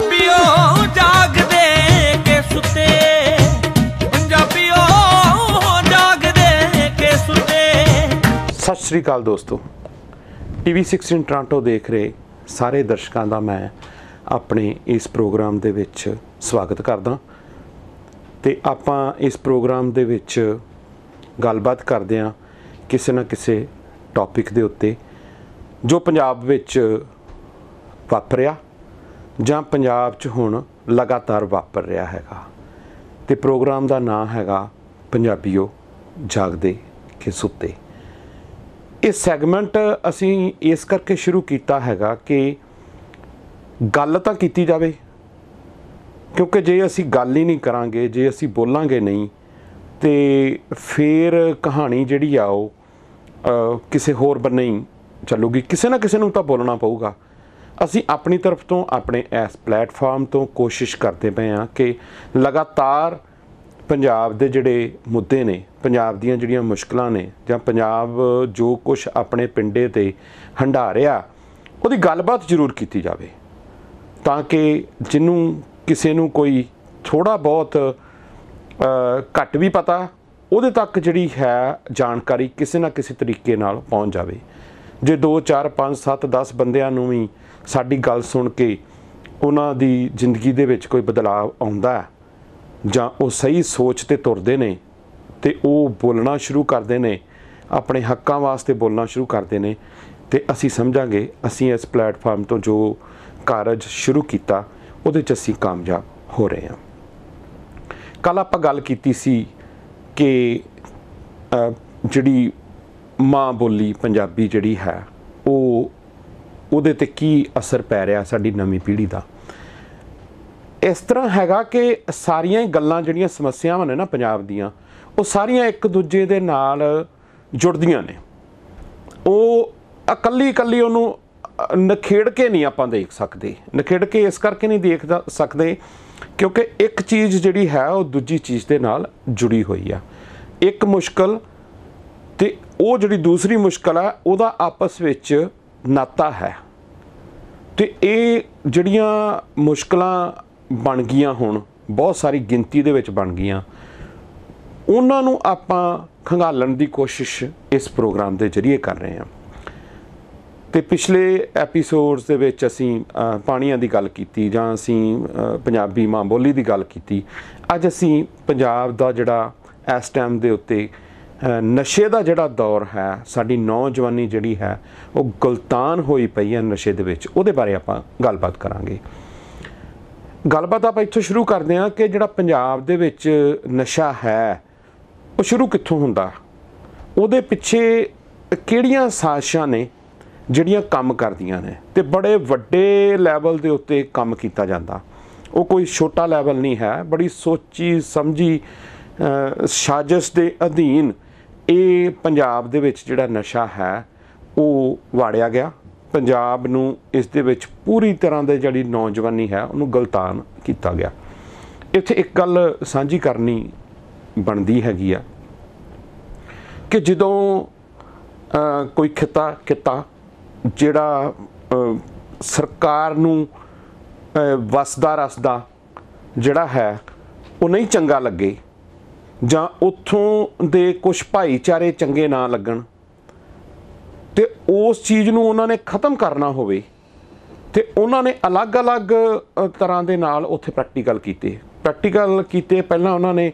ਪੰਜਾਬੀਓ ਜਾਗਦੇ ਕੇ ਸੁੱਤੇ ਪੰਜਾਬੀਓ ਜਾਗਦੇ ਕੇ ਸੁੱਤੇ ਸਤਿ ਸ੍ਰੀ ਅਕਾਲ ਦੋਸਤੋ ਟੀਵੀ 16 ਟ੍ਰਾਂਟੋ ਦੇਖ ਰਹੇ ਸਾਰੇ ਦਰਸ਼ਕਾਂ ਦਾ ਮੈਂ ਆਪਣੇ ਇਸ ਪ੍ਰੋਗਰਾਮ ਦੇ ਵਿੱਚ ਸਵਾਗਤ ਕਰਦਾ ਤੇ ਆਪਾਂ ਇਸ ਪ੍ਰੋਗਰਾਮ ਦੇ ਵਿੱਚ ਗੱਲਬਾਤ ਕਰਦੇ ਆ ਕਿਸੇ ਨਾ ਕਿਸੇ ਟੌਪਿਕ ਦੇ ਉੱਤੇ ਜੋ ਪੰਜਾਬ ਵਿੱਚ ਵਾਪਰਿਆ ਜਾਂ ਪੰਜਾਬ 'ਚ ਹੁਣ ਲਗਾਤਾਰ ਵਾਪਰ ਰਿਹਾ ਹੈਗਾ ਤੇ ਪ੍ਰੋਗਰਾਮ ਦਾ ਨਾਮ ਹੈਗਾ ਪੰਜਾਬੀਓ ਜਾਗਦੇ ਕਿ ਸੁੱਤੇ ਇਹ ਸੈਗਮੈਂਟ ਅਸੀਂ ਇਸ ਕਰਕੇ ਸ਼ੁਰੂ ਕੀਤਾ ਹੈਗਾ ਕਿ ਗੱਲ ਤਾਂ ਕੀਤੀ ਜਾਵੇ ਕਿਉਂਕਿ ਜੇ ਅਸੀਂ ਗੱਲ ਹੀ ਨਹੀਂ ਕਰਾਂਗੇ ਜੇ ਅਸੀਂ ਬੋਲਾਂਗੇ ਨਹੀਂ ਤੇ ਫੇਰ ਕਹਾਣੀ ਜਿਹੜੀ ਆ ਉਹ ਕਿਸੇ ਹੋਰ ਬੰਨੇ ਹੀ ਚੱਲੂਗੀ ਕਿਸੇ ਨਾ ਕਿਸੇ ਨੂੰ ਤਾਂ ਬੋਲਣਾ ਪਊਗਾ ਅਸੀਂ ਆਪਣੀ ਤਰਫ ਤੋਂ ਆਪਣੇ ਇਸ ਪਲੇਟਫਾਰਮ ਤੋਂ ਕੋਸ਼ਿਸ਼ ਕਰਦੇ ਪਏ ਆ ਕਿ ਲਗਾਤਾਰ ਪੰਜਾਬ ਦੇ ਜਿਹੜੇ ਮੁੱਦੇ ਨੇ ਪੰਜਾਬ ਦੀਆਂ ਜਿਹੜੀਆਂ ਮੁਸ਼ਕਲਾਂ ਨੇ ਜਾਂ ਪੰਜਾਬ ਜੋ ਕੁਝ ਆਪਣੇ ਪਿੰਡੇ ਤੇ ਹੰਡਾਰਿਆ ਉਹਦੀ ਗੱਲਬਾਤ ਜ਼ਰੂਰ ਕੀਤੀ ਜਾਵੇ ਤਾਂ ਕਿ ਜਿੰਨੂੰ ਕਿਸੇ ਨੂੰ ਕੋਈ ਥੋੜਾ ਬਹੁਤ ਘੱਟ ਵੀ ਪਤਾ ਉਹਦੇ ਤੱਕ ਜਿਹੜੀ ਹੈ ਜਾਣਕਾਰੀ ਕਿਸੇ ਨਾ ਕਿਸੇ ਤਰੀਕੇ ਨਾਲ ਪਹੁੰਚ ਜਾਵੇ ਜੇ 2 4 5 7 10 ਬੰਦਿਆਂ ਨੂੰ ਵੀ ਸਾਡੀ ਗੱਲ ਸੁਣ ਕੇ ਉਹਨਾਂ ਦੀ ਜ਼ਿੰਦਗੀ ਦੇ ਵਿੱਚ ਕੋਈ ਬਦਲਾਅ ਆਉਂਦਾ ਜਾਂ ਉਹ ਸਹੀ ਸੋਚ ਤੇ ਤੁਰਦੇ ਨੇ ਤੇ ਉਹ ਬੋਲਣਾ ਸ਼ੁਰੂ ਕਰਦੇ ਨੇ ਆਪਣੇ ਹੱਕਾਂ ਵਾਸਤੇ ਬੋਲਣਾ ਸ਼ੁਰੂ ਕਰਦੇ ਨੇ ਤੇ ਅਸੀਂ ਸਮਝਾਂਗੇ ਅਸੀਂ ਇਸ ਪਲੇਟਫਾਰਮ ਤੋਂ ਜੋ ਕਾਰਜ ਸ਼ੁਰੂ ਕੀਤਾ ਉਹਦੇ 'ਚ ਅਸੀਂ ਕਾਮਯਾਬ ਹੋ ਰਹੇ ਹਾਂ ਕੱਲ ਆਪਾਂ ਗੱਲ ਕੀਤੀ ਸੀ ਕਿ ਜਿਹੜੀ ਮਾਂ ਬੋਲੀ ਪੰਜਾਬੀ ਜਿਹੜੀ ਹੈ ਉਹ ਉਹਦੇ ਤੇ ਕੀ ਅਸਰ ਪੈ ਰਿਹਾ ਸਾਡੀ ਨਵੀਂ ਪੀੜ੍ਹੀ ਦਾ ਇਸ ਤਰ੍ਹਾਂ ਹੈਗਾ ਕਿ ਸਾਰੀਆਂ ਹੀ ਗੱਲਾਂ ਜਿਹੜੀਆਂ ਸਮੱਸਿਆਵਾਂ ਨੇ ਨਾ ਪੰਜਾਬ ਦੀਆਂ ਉਹ ਸਾਰੀਆਂ ਇੱਕ ਦੂਜੇ ਦੇ ਨਾਲ ਜੁੜਦੀਆਂ ਨੇ ਉਹ ਇਕੱਲੀ ਇਕੱਲੀ ਉਹਨੂੰ ਨਖੇੜ ਕੇ ਨਹੀਂ ਆਪਾਂ ਦੇਖ ਸਕਦੇ ਨਖੇੜ ਕੇ ਇਸ ਕਰਕੇ ਨਹੀਂ ਦੇਖ ਸਕਦੇ ਕਿਉਂਕਿ ਇੱਕ ਚੀਜ਼ ਜਿਹੜੀ ਹੈ ਉਹ ਦੂਜੀ ਚੀਜ਼ ਦੇ ਨਾਲ ਜੁੜੀ ਹੋਈ ਆ ਇੱਕ ਮੁਸ਼ਕਲ ਤੇ ਉਹ ਜਿਹੜੀ ਦੂਸਰੀ ਮੁਸ਼ਕਲ ਆ ਉਹਦਾ ਆਪਸ ਵਿੱਚ ਨਾਤਾ ਹੈ ਤੇ ਇਹ ਜਿਹੜੀਆਂ ਮੁਸ਼ਕਲਾਂ ਬਣ ਗਈਆਂ ਹੁਣ ਬਹੁਤ ਸਾਰੀ ਗਿਣਤੀ ਦੇ ਵਿੱਚ ਬਣ ਗਈਆਂ ਉਹਨਾਂ ਨੂੰ ਆਪਾਂ ਖੰਗਾਲਣ ਦੀ ਕੋਸ਼ਿਸ਼ ਇਸ ਪ੍ਰੋਗਰਾਮ ਦੇ ਜ਼ਰੀਏ ਕਰ ਰਹੇ ਹਾਂ ਤੇ ਪਿਛਲੇ ਐਪੀਸੋਡਸ ਦੇ ਵਿੱਚ ਅਸੀਂ ਪਾਣੀਆਂ ਦੀ ਗੱਲ ਕੀਤੀ ਜਾਂ ਅਸੀਂ ਪੰਜਾਬੀ ਮਾਂ ਬੋਲੀ ਦੀ ਗੱਲ ਕੀਤੀ ਅੱਜ ਅਸੀਂ ਪੰਜਾਬ ਦਾ ਜਿਹੜਾ ਇਸ ਟਾਈਮ ਦੇ ਉੱਤੇ ਨਸ਼ੇ ਦਾ ਜਿਹੜਾ ਦੌਰ ਹੈ ਸਾਡੀ ਨੌਜਵਾਨੀ ਜਿਹੜੀ ਹੈ ਉਹ ਗੁਲਤਾਨ ਹੋਈ ਪਈ ਹੈ ਨਸ਼ੇ ਦੇ ਵਿੱਚ ਉਹਦੇ ਬਾਰੇ ਆਪਾਂ ਗੱਲਬਾਤ ਕਰਾਂਗੇ ਗੱਲਬਾਤ ਆਪਾਂ ਇੱਥੋਂ ਸ਼ੁਰੂ ਕਰਦੇ ਹਾਂ ਕਿ ਜਿਹੜਾ ਪੰਜਾਬ ਦੇ ਵਿੱਚ ਨਸ਼ਾ ਹੈ ਉਹ ਸ਼ੁਰੂ ਕਿੱਥੋਂ ਹੁੰਦਾ ਉਹਦੇ ਪਿੱਛੇ ਕਿਹੜੀਆਂ ਸਾਜ਼ਿਸ਼ਾਂ ਨੇ ਜਿਹੜੀਆਂ ਕੰਮ ਕਰਦੀਆਂ ਨੇ ਤੇ ਬੜੇ ਵੱਡੇ ਲੈਵਲ ਦੇ ਉੱਤੇ ਕੰਮ ਕੀਤਾ ਜਾਂਦਾ ਉਹ ਕੋਈ ਛੋਟਾ ਲੈਵਲ ਨਹੀਂ ਹੈ ਬੜੀ ਸੋਚੀ ਸਮਝੀ ਸਾਜ਼ਿਸ਼ ਦੇ ਅਧੀਨ ਇਹ ਪੰਜਾਬ ਦੇ ਵਿੱਚ ਜਿਹੜਾ ਨਸ਼ਾ ਹੈ ਉਹ ਵਾੜਿਆ ਗਿਆ ਪੰਜਾਬ ਨੂੰ ਇਸ ਦੇ ਵਿੱਚ ਪੂਰੀ ਤਰ੍ਹਾਂ ਦੇ ਜਿਹੜੀ ਨੌਜਵਾਨੀ ਹੈ ਉਹਨੂੰ ਗਲਤਾਨ ਕੀਤਾ ਗਿਆ ਇੱਥੇ ਇੱਕ ਗੱਲ ਸਾਂਝੀ ਕਰਨੀ ਬਣਦੀ ਹੈਗੀ ਆ ਕਿ ਜਦੋਂ ਕੋਈ ਖਿੱਤਾ ਕਿੱਤਾ ਜਿਹੜਾ ਸਰਕਾਰ ਨੂੰ ਵਸਦਾ ਰਸਦਾ ਜਿਹੜਾ ਹੈ ਉਹ ਨਹੀਂ ਚੰਗਾ ਲੱਗੇ ਜਾਂ ਉੱਥੋਂ ਦੇ ਕੁਝ ਭਾਈਚਾਰੇ ਚੰਗੇ ਨਾ ਲੱਗਣ ਤੇ ਉਸ ਚੀਜ਼ ਨੂੰ ਉਹਨਾਂ ਨੇ ਖਤਮ ਕਰਨਾ ਹੋਵੇ ਤੇ ਉਹਨਾਂ ਨੇ ਅਲੱਗ-ਅਲੱਗ ਤਰ੍ਹਾਂ ਦੇ ਨਾਲ ਉੱਥੇ ਪ੍ਰੈਕਟੀਕਲ ਕੀਤੇ ਪ੍ਰੈਕਟੀਕਲ ਕੀਤੇ ਪਹਿਲਾਂ ਉਹਨਾਂ ਨੇ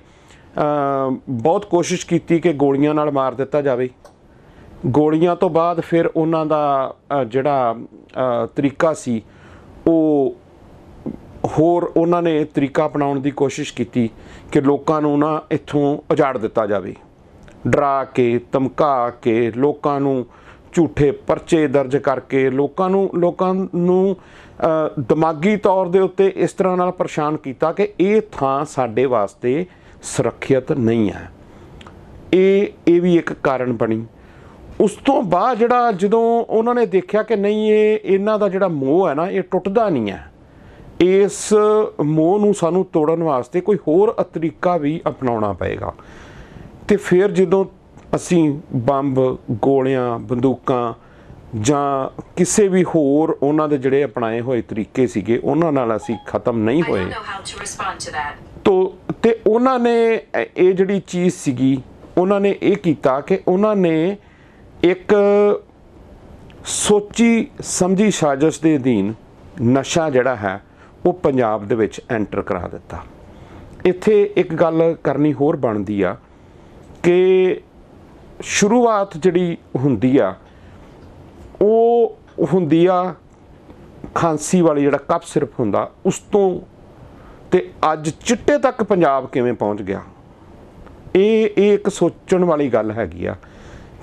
ਬਹੁਤ ਕੋਸ਼ਿਸ਼ ਕੀਤੀ ਕਿ ਗੋਲੀਆਂ ਨਾਲ ਮਾਰ ਦਿੱਤਾ ਜਾਵੇ ਗੋਲੀਆਂ ਤੋਂ ਬਾਅਦ ਫਿਰ ਉਹਨਾਂ ਦਾ ਜਿਹੜਾ ਤਰੀਕਾ ਸੀ ਉਹ ਹੋਰ ਉਹਨਾਂ ਨੇ ਤਰੀਕਾ ਅਪਣਾਉਣ ਦੀ ਕੋਸ਼ਿਸ਼ ਕੀਤੀ ਕਿ ਲੋਕਾਂ ਨੂੰ ਨਾ ਇੱਥੋਂ ਉਜਾੜ ਦਿੱਤਾ ਜਾਵੇ ਡਰਾ ਕੇ ਧਮਕਾ ਕੇ ਲੋਕਾਂ ਨੂੰ ਝੂਠੇ ਪਰਚੇ ਦਰਜ ਕਰਕੇ ਲੋਕਾਂ ਨੂੰ ਲੋਕਾਂ ਨੂੰ ਦਿਮਾਗੀ ਤੌਰ ਦੇ ਉੱਤੇ ਇਸ ਤਰ੍ਹਾਂ ਨਾਲ ਪਰੇਸ਼ਾਨ ਕੀਤਾ ਕਿ ਇਹ ਥਾਂ ਸਾਡੇ ਵਾਸਤੇ ਸੁਰੱਖਿਅਤ ਨਹੀਂ ਹੈ ਇਹ ਇਹ ਵੀ ਇੱਕ ਕਾਰਨ ਬਣੀ ਉਸ ਤੋਂ ਬਾਅਦ ਜਿਹੜਾ ਜਦੋਂ ਉਹਨਾਂ ਨੇ ਦੇਖਿਆ ਕਿ ਨਹੀਂ ਇਹ ਇਹਨਾਂ ਦਾ ਜਿਹੜਾ ਮੋਹ ਹੈ ਨਾ ਇਹ ਟੁੱਟਦਾ ਨਹੀਂ ਹੈ ਇਸ ਮੋਹ ਨੂੰ ਸਾਨੂੰ ਤੋੜਨ ਵਾਸਤੇ ਕੋਈ ਹੋਰ ਤਰੀਕਾ ਵੀ ਅਪਣਾਉਣਾ ਪਏਗਾ ਤੇ ਫਿਰ ਜਦੋਂ ਅਸੀਂ ਬੰਬ ਗੋਲੀਆਂ ਬੰਦੂਕਾਂ ਜਾਂ ਕਿਸੇ ਵੀ ਹੋਰ ਉਹਨਾਂ ਦੇ ਜਿਹੜੇ ਅਪਣਾਏ ਹੋਏ ਤਰੀਕੇ ਸੀਗੇ ਉਹਨਾਂ ਨਾਲ ਅਸੀਂ ਖਤਮ ਨਹੀਂ ਹੋਏ ਤੋ ਤੇ ਉਹਨਾਂ ਨੇ ਇਹ ਜਿਹੜੀ ਚੀਜ਼ ਸੀਗੀ ਉਹਨਾਂ ਨੇ ਇਹ ਕੀਤਾ ਕਿ ਉਹਨਾਂ ਨੇ ਇੱਕ ਸੋਚੀ ਸਮਝੀ ਸਾਜ਼ਿਸ਼ ਦੇ ਅਧੀਨ ਨਸ਼ਾ ਜਿਹੜਾ ਹੈ ਉਹ ਪੰਜਾਬ ਦੇ ਵਿੱਚ ਐਂਟਰ ਕਰਾ ਦਿੱਤਾ ਇੱਥੇ ਇੱਕ ਗੱਲ ਕਰਨੀ ਹੋਰ ਬਣਦੀ ਆ ਕਿ ਸ਼ੁਰੂਆਤ ਜਿਹੜੀ ਹੁੰਦੀ ਆ ਉਹ ਹੁੰਦੀ ਆ ਖਾਂਸੀ ਵਾਲੀ ਜਿਹੜਾ ਕੱਪ ਸਿਰਫ ਹੁੰਦਾ ਉਸ ਤੋਂ ਤੇ ਅੱਜ ਚਿੱਟੇ ਤੱਕ ਪੰਜਾਬ ਕਿਵੇਂ ਪਹੁੰਚ ਗਿਆ ਇਹ ਇਹ ਇੱਕ ਸੋਚਣ ਵਾਲੀ ਗੱਲ ਹੈਗੀ ਆ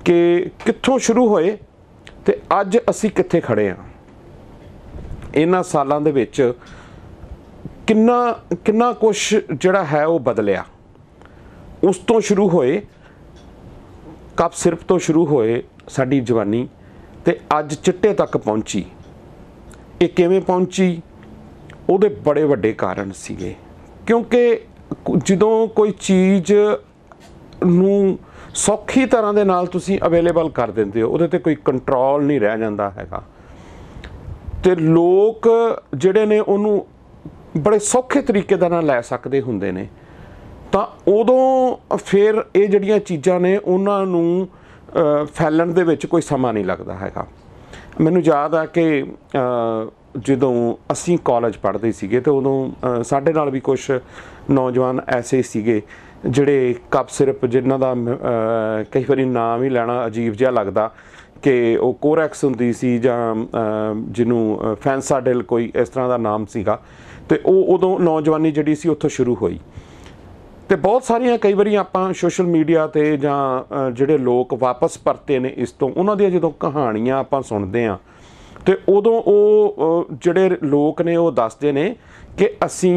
ਕਿ ਕਿੱਥੋਂ ਸ਼ੁਰੂ ਹੋਏ ਤੇ ਅੱਜ ਅਸੀਂ ਕਿੱਥੇ ਖੜੇ ਆ ਇਹਨਾਂ ਸਾਲਾਂ ਦੇ ਵਿੱਚ ਕਿੰਨਾ ਕਿੰਨਾ ਕੁਝ ਜਿਹੜਾ ਹੈ ਉਹ ਬਦਲਿਆ ਉਸ ਤੋਂ ਸ਼ੁਰੂ ਹੋਏ ਕੱਪ ਸਿਰਫ ਤੋਂ ਸ਼ੁਰੂ ਹੋਏ ਸਾਡੀ ਜਵਾਨੀ ਤੇ ਅੱਜ ਚਿੱਟੇ ਤੱਕ ਪਹੁੰਚੀ ਇਹ ਕਿਵੇਂ ਪਹੁੰਚੀ ਉਹਦੇ ਬੜੇ ਵੱਡੇ ਕਾਰਨ ਸੀਗੇ ਕਿਉਂਕਿ ਜਦੋਂ ਕੋਈ ਚੀਜ਼ ਨੂੰ ਸੌਖੀ ਤਰ੍ਹਾਂ ਦੇ ਨਾਲ ਤੁਸੀਂ ਅਵੇਲੇਬਲ ਕਰ ਦਿੰਦੇ ਹੋ ਉਹਦੇ ਤੇ ਕੋਈ ਕੰਟਰੋਲ ਨਹੀਂ ਰਹਿ ਜਾਂਦਾ ਹੈਗਾ ਤੇ ਲੋਕ ਜਿਹੜੇ ਨੇ ਉਹਨੂੰ ਬੜੇ ਸੌਖੇ ਤਰੀਕੇ ਦਾ ਨਾਲ ਲੈ ਸਕਦੇ ਹੁੰਦੇ ਨੇ ਤਾਂ ਉਦੋਂ ਫਿਰ ਇਹ ਜਿਹੜੀਆਂ ਚੀਜ਼ਾਂ ਨੇ ਉਹਨਾਂ ਨੂੰ ਫੈਲਣ ਦੇ ਵਿੱਚ ਕੋਈ ਸਮਾਂ ਨਹੀਂ ਲੱਗਦਾ ਹੈਗਾ ਮੈਨੂੰ ਯਾਦ ਆ ਕਿ ਜਦੋਂ ਅਸੀਂ ਕਾਲਜ ਪੜ੍ਹਦੇ ਸੀਗੇ ਤੇ ਉਦੋਂ ਸਾਡੇ ਨਾਲ ਵੀ ਕੁਝ ਨੌਜਵਾਨ ਐਸੇ ਸੀਗੇ ਜਿਹੜੇ ਕੱਪ ਸਿਰਪ ਜਿਨ੍ਹਾਂ ਦਾ ਕਈ ਵਾਰੀ ਨਾਮ ਹੀ ਲੈਣਾ ਅਜੀਬ ਜਿਹਾ ਲੱਗਦਾ ਕਿ ਉਹ ਕੋਰੈਕਸ ਹੁੰਦੀ ਸੀ ਜਾਂ ਜਿਹਨੂੰ ਫੈਂਸਾਡਿਲ ਕੋਈ ਇਸ ਤਰ੍ਹਾਂ ਦਾ ਨਾਮ ਸੀਗਾ ਤੇ ਉਹ ਉਦੋਂ ਨੌਜਵਾਨੀ ਜਿਹੜੀ ਸੀ ਉੱਥੋਂ ਸ਼ੁਰੂ ਹੋਈ ਤੇ ਬਹੁਤ ਸਾਰੀਆਂ ਕਈ ਵਾਰੀ ਆਪਾਂ ਸੋਸ਼ਲ ਮੀਡੀਆ ਤੇ ਜਾਂ ਜਿਹੜੇ ਲੋਕ ਵਾਪਸ ਪਰਤੇ ਨੇ ਇਸ ਤੋਂ ਉਹਨਾਂ ਦੀਆਂ ਜਦੋਂ ਕਹਾਣੀਆਂ ਆਪਾਂ ਸੁਣਦੇ ਆ ਤੇ ਉਦੋਂ ਉਹ ਜਿਹੜੇ ਲੋਕ ਨੇ ਉਹ ਦੱਸਦੇ ਨੇ ਕਿ ਅਸੀਂ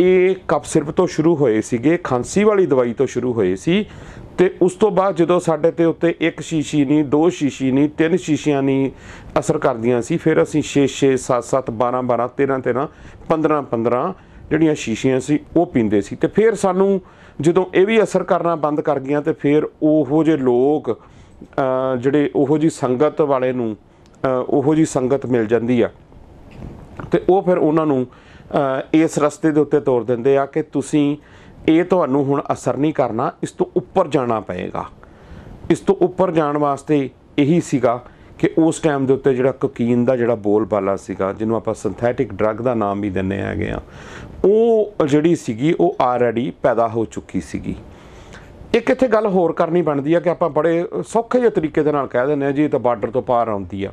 ਇਹ ਕਫ ਸਿਰਫ ਤੋਂ ਸ਼ੁਰੂ ਹੋਏ ਸੀਗੇ ਖਾਂਸੀ ਵਾਲੀ ਦਵਾਈ ਤੋਂ ਸ਼ੁਰੂ ਹੋਏ ਸੀ ਤੇ ਉਸ ਤੋਂ ਬਾਅਦ ਜਦੋਂ ਸਾਡੇ ਤੇ ਉੱਤੇ ਇੱਕ ਸ਼ੀਸ਼ੀ ਨਹੀਂ ਦੋ ਸ਼ੀਸ਼ੀ ਨਹੀਂ ਤਿੰਨ ਸ਼ੀਸ਼ੀਆਂ ਨਹੀਂ ਅਸਰ ਕਰਦੀਆਂ ਸੀ ਫਿਰ ਅਸੀਂ 6 6 7 7 12 12 13 13 15 15 ਜਿਹੜੀਆਂ ਸ਼ੀਸ਼ੀਆਂ ਸੀ ਉਹ ਪੀਂਦੇ ਸੀ ਤੇ ਫਿਰ ਸਾਨੂੰ ਜਦੋਂ ਇਹ ਵੀ ਅਸਰ ਕਰਨਾ ਬੰਦ ਕਰ ਗਈਆਂ ਤੇ ਫਿਰ ਉਹੋ ਜੇ ਲੋਕ ਜਿਹੜੇ ਉਹੋ ਜੀ ਸੰਗਤ ਵਾਲੇ ਨੂੰ ਉਹੋ ਜੀ ਸੰਗਤ ਮਿਲ ਜਾਂਦੀ ਆ ਤੇ ਉਹ ਫਿਰ ਉਹਨਾਂ ਨੂੰ ਇਸ ਰਸਤੇ ਦੇ ਉੱਤੇ ਤੋਰ ਦਿੰਦੇ ਆ ਕਿ ਤੁਸੀਂ ਇਹ ਤੁਹਾਨੂੰ ਹੁਣ ਅਸਰ ਨਹੀਂ ਕਰਨਾ ਇਸ ਤੋਂ ਉੱਪਰ ਜਾਣਾ ਪਏਗਾ ਇਸ ਤੋਂ ਉੱਪਰ ਜਾਣ ਵਾਸਤੇ ਇਹੀ ਸੀਗਾ ਕਿ ਉਸ ਟਾਈਮ ਦੇ ਉੱਤੇ ਜਿਹੜਾ ਕੋਕੀਨ ਦਾ ਜਿਹੜਾ ਬੋਲ ਬਾਲਾ ਸੀਗਾ ਜਿਹਨੂੰ ਆਪਾਂ ਸਿੰਥੈਟਿਕ ਡਰੱਗ ਦਾ ਨਾਮ ਵੀ ਦਿੰਨੇ ਹੈਗੇ ਆ ਉਹ ਜਿਹੜੀ ਸੀਗੀ ਉਹ ਆਲਰੇਡੀ ਪੈਦਾ ਹੋ ਚੁੱਕੀ ਸੀਗੀ ਇੱਕ ਇੱਥੇ ਗੱਲ ਹੋਰ ਕਰਨੀ ਬਣਦੀ ਆ ਕਿ ਆਪਾਂ ਬੜੇ ਸੌਖੇ ਜਿਹੇ ਤਰੀਕੇ ਦੇ ਨਾਲ ਕਹਿ ਦਿੰਨੇ ਆ ਜੀ ਇਹ ਤਾਂ ਬਾਰਡਰ ਤੋਂ ਪਾਰ ਆਉਂਦੀ ਆ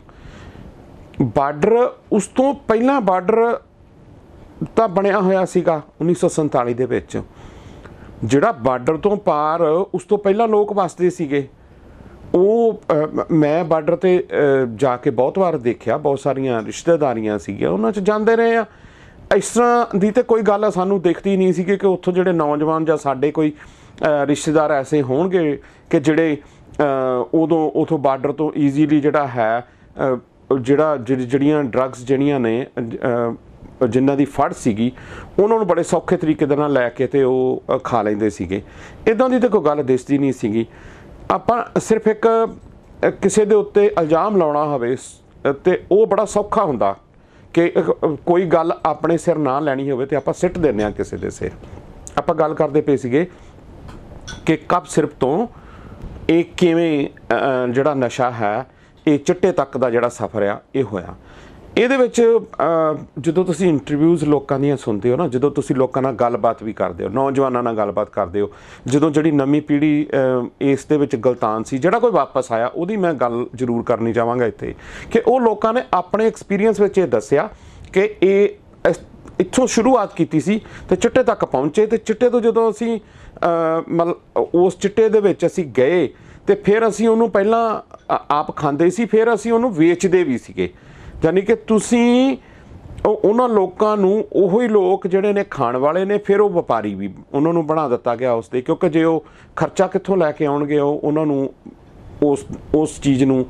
ਬਾਰਡਰ ਉਸ ਤੋਂ ਪਹਿਲਾਂ ਬਾਰਡਰ ਤਾਂ ਬਣਿਆ ਹੋਇਆ ਸੀਗਾ 1947 ਦੇ ਵਿੱਚ ਜਿਹੜਾ ਬਾਰਡਰ ਤੋਂ ਪਾਰ ਉਸ ਤੋਂ ਪਹਿਲਾਂ ਲੋਕ ਵਸਦੇ ਸੀਗੇ ਉਹ ਮੈਂ ਬਾਰਡਰ ਤੇ ਜਾ ਕੇ ਬਹੁਤ ਵਾਰ ਦੇਖਿਆ ਬਹੁਤ ਸਾਰੀਆਂ ਰਿਸ਼ਤੇਦਾਰੀਆਂ ਸੀਗੀਆਂ ਉਹਨਾਂ 'ਚ ਜਾਂਦੇ ਰਹੇ ਆ ਇਸ ਤਰ੍ਹਾਂ ਦੀ ਤੇ ਕੋਈ ਗੱਲ ਸਾਨੂੰ ਦਿਖਦੀ ਨਹੀਂ ਸੀ ਕਿ ਉੱਥੋਂ ਜਿਹੜੇ ਨੌਜਵਾਨ ਜਾਂ ਸਾਡੇ ਕੋਈ ਰਿਸ਼ਤੇਦਾਰ ਐਸੇ ਹੋਣਗੇ ਕਿ ਜਿਹੜੇ ਉਦੋਂ ਉਥੋਂ ਬਾਰਡਰ ਤੋਂ ਈਜ਼ੀਲੀ ਜਿਹੜਾ ਹੈ ਜਿਹੜਾ ਜਿਹੜੀਆਂ ਡਰੱਗਸ ਜਿਹੜੀਆਂ ਨੇ ਜਿਨ੍ਹਾਂ ਦੀ ਫੜ ਸੀਗੀ ਉਹਨਾਂ ਨੂੰ ਬੜੇ ਸੌਖੇ ਤਰੀਕੇ ਦੇ ਨਾਲ ਲੈ ਕੇ ਤੇ ਉਹ ਖਾ ਲੈਂਦੇ ਸੀਗੇ ਇਦਾਂ ਦੀ ਤਾਂ ਕੋਈ ਗੱਲ ਦਿਸਦੀ ਨਹੀਂ ਸੀਗੀ ਆਪਾਂ ਸਿਰਫ ਇੱਕ ਕਿਸੇ ਦੇ ਉੱਤੇ ਇਲਜ਼ਾਮ ਲਾਉਣਾ ਹੋਵੇ ਤੇ ਉਹ ਬੜਾ ਸੌਖਾ ਹੁੰਦਾ ਕਿ ਕੋਈ ਗੱਲ ਆਪਣੇ ਸਿਰ ਨਾ ਲੈਣੀ ਹੋਵੇ ਤੇ ਆਪਾਂ ਸਿੱਟ ਦਿੰਨੇ ਆ ਕਿਸੇ ਦੇ ਸਿਰ ਆਪਾਂ ਗੱਲ ਕਰਦੇ ਪਏ ਸੀਗੇ ਕਿ ਕੱਪ ਸਿਰਫ ਤੋਂ ਇਹ ਕਿਵੇਂ ਜਿਹੜਾ ਨਸ਼ਾ ਹੈ ਇਹ ਚਿੱਟੇ ਤੱਕ ਦਾ ਜਿਹੜਾ ਸਫ਼ਰ ਆ ਇਹ ਹੋਇਆ ਇਹਦੇ ਵਿੱਚ ਜਦੋਂ ਤੁਸੀਂ ਇੰਟਰਵਿਊਜ਼ ਲੋਕਾਂ ਦੀਆਂ ਸੁਣਦੇ ਹੋ ਨਾ ਜਦੋਂ ਤੁਸੀਂ ਲੋਕਾਂ ਨਾਲ ਗੱਲਬਾਤ ਵੀ ਕਰਦੇ ਹੋ ਨੌਜਵਾਨਾਂ ਨਾਲ ਗੱਲਬਾਤ ਕਰਦੇ ਹੋ ਜਦੋਂ ਜਿਹੜੀ ਨਵੀਂ ਪੀੜ੍ਹੀ ਇਸ ਦੇ ਵਿੱਚ ਗਲਤਾਨ ਸੀ ਜਿਹੜਾ ਕੋਈ ਵਾਪਸ ਆਇਆ ਉਹਦੀ ਮੈਂ ਗੱਲ ਜ਼ਰੂਰ ਕਰਨੀ ਚਾਹਾਂਗਾ ਇੱਥੇ ਕਿ ਉਹ ਲੋਕਾਂ ਨੇ ਆਪਣੇ ਐਕਸਪੀਰੀਅੰਸ ਵਿੱਚ ਇਹ ਦੱਸਿਆ ਕਿ ਇਹ ਇੱਥੋਂ ਸ਼ੁਰੂਆਤ ਕੀਤੀ ਸੀ ਤੇ ਚਿੱਟੇ ਤੱਕ ਪਹੁੰਚੇ ਤੇ ਚਿੱਟੇ ਤੋਂ ਜਦੋਂ ਅਸੀਂ ਮਤਲਬ ਉਸ ਚਿੱਟੇ ਦੇ ਵਿੱਚ ਅਸੀਂ ਗਏ ਤੇ ਫਿਰ ਅਸੀਂ ਉਹਨੂੰ ਪਹਿਲਾਂ ਆਪ ਖਾਂਦੇ ਸੀ ਫਿਰ ਅਸੀਂ ਉਹਨੂੰ ਵੇਚਦੇ ਵੀ ਸੀਗੇ ਯਾਨੀ ਕਿ ਤੁਸੀਂ ਉਹਨਾਂ ਲੋਕਾਂ ਨੂੰ ਉਹੋ ਹੀ ਲੋਕ ਜਿਹੜੇ ਨੇ ਖਾਣ ਵਾਲੇ ਨੇ ਫਿਰ ਉਹ ਵਪਾਰੀ ਵੀ ਉਹਨਾਂ ਨੂੰ ਬਣਾ ਦਿੱਤਾ ਗਿਆ ਉਸ ਤੇ ਕਿਉਂਕਿ ਜੇ ਉਹ ਖਰਚਾ ਕਿੱਥੋਂ ਲੈ ਕੇ ਆਉਣਗੇ ਉਹ ਉਹਨਾਂ ਨੂੰ ਉਸ ਉਸ ਚੀਜ਼ ਨੂੰ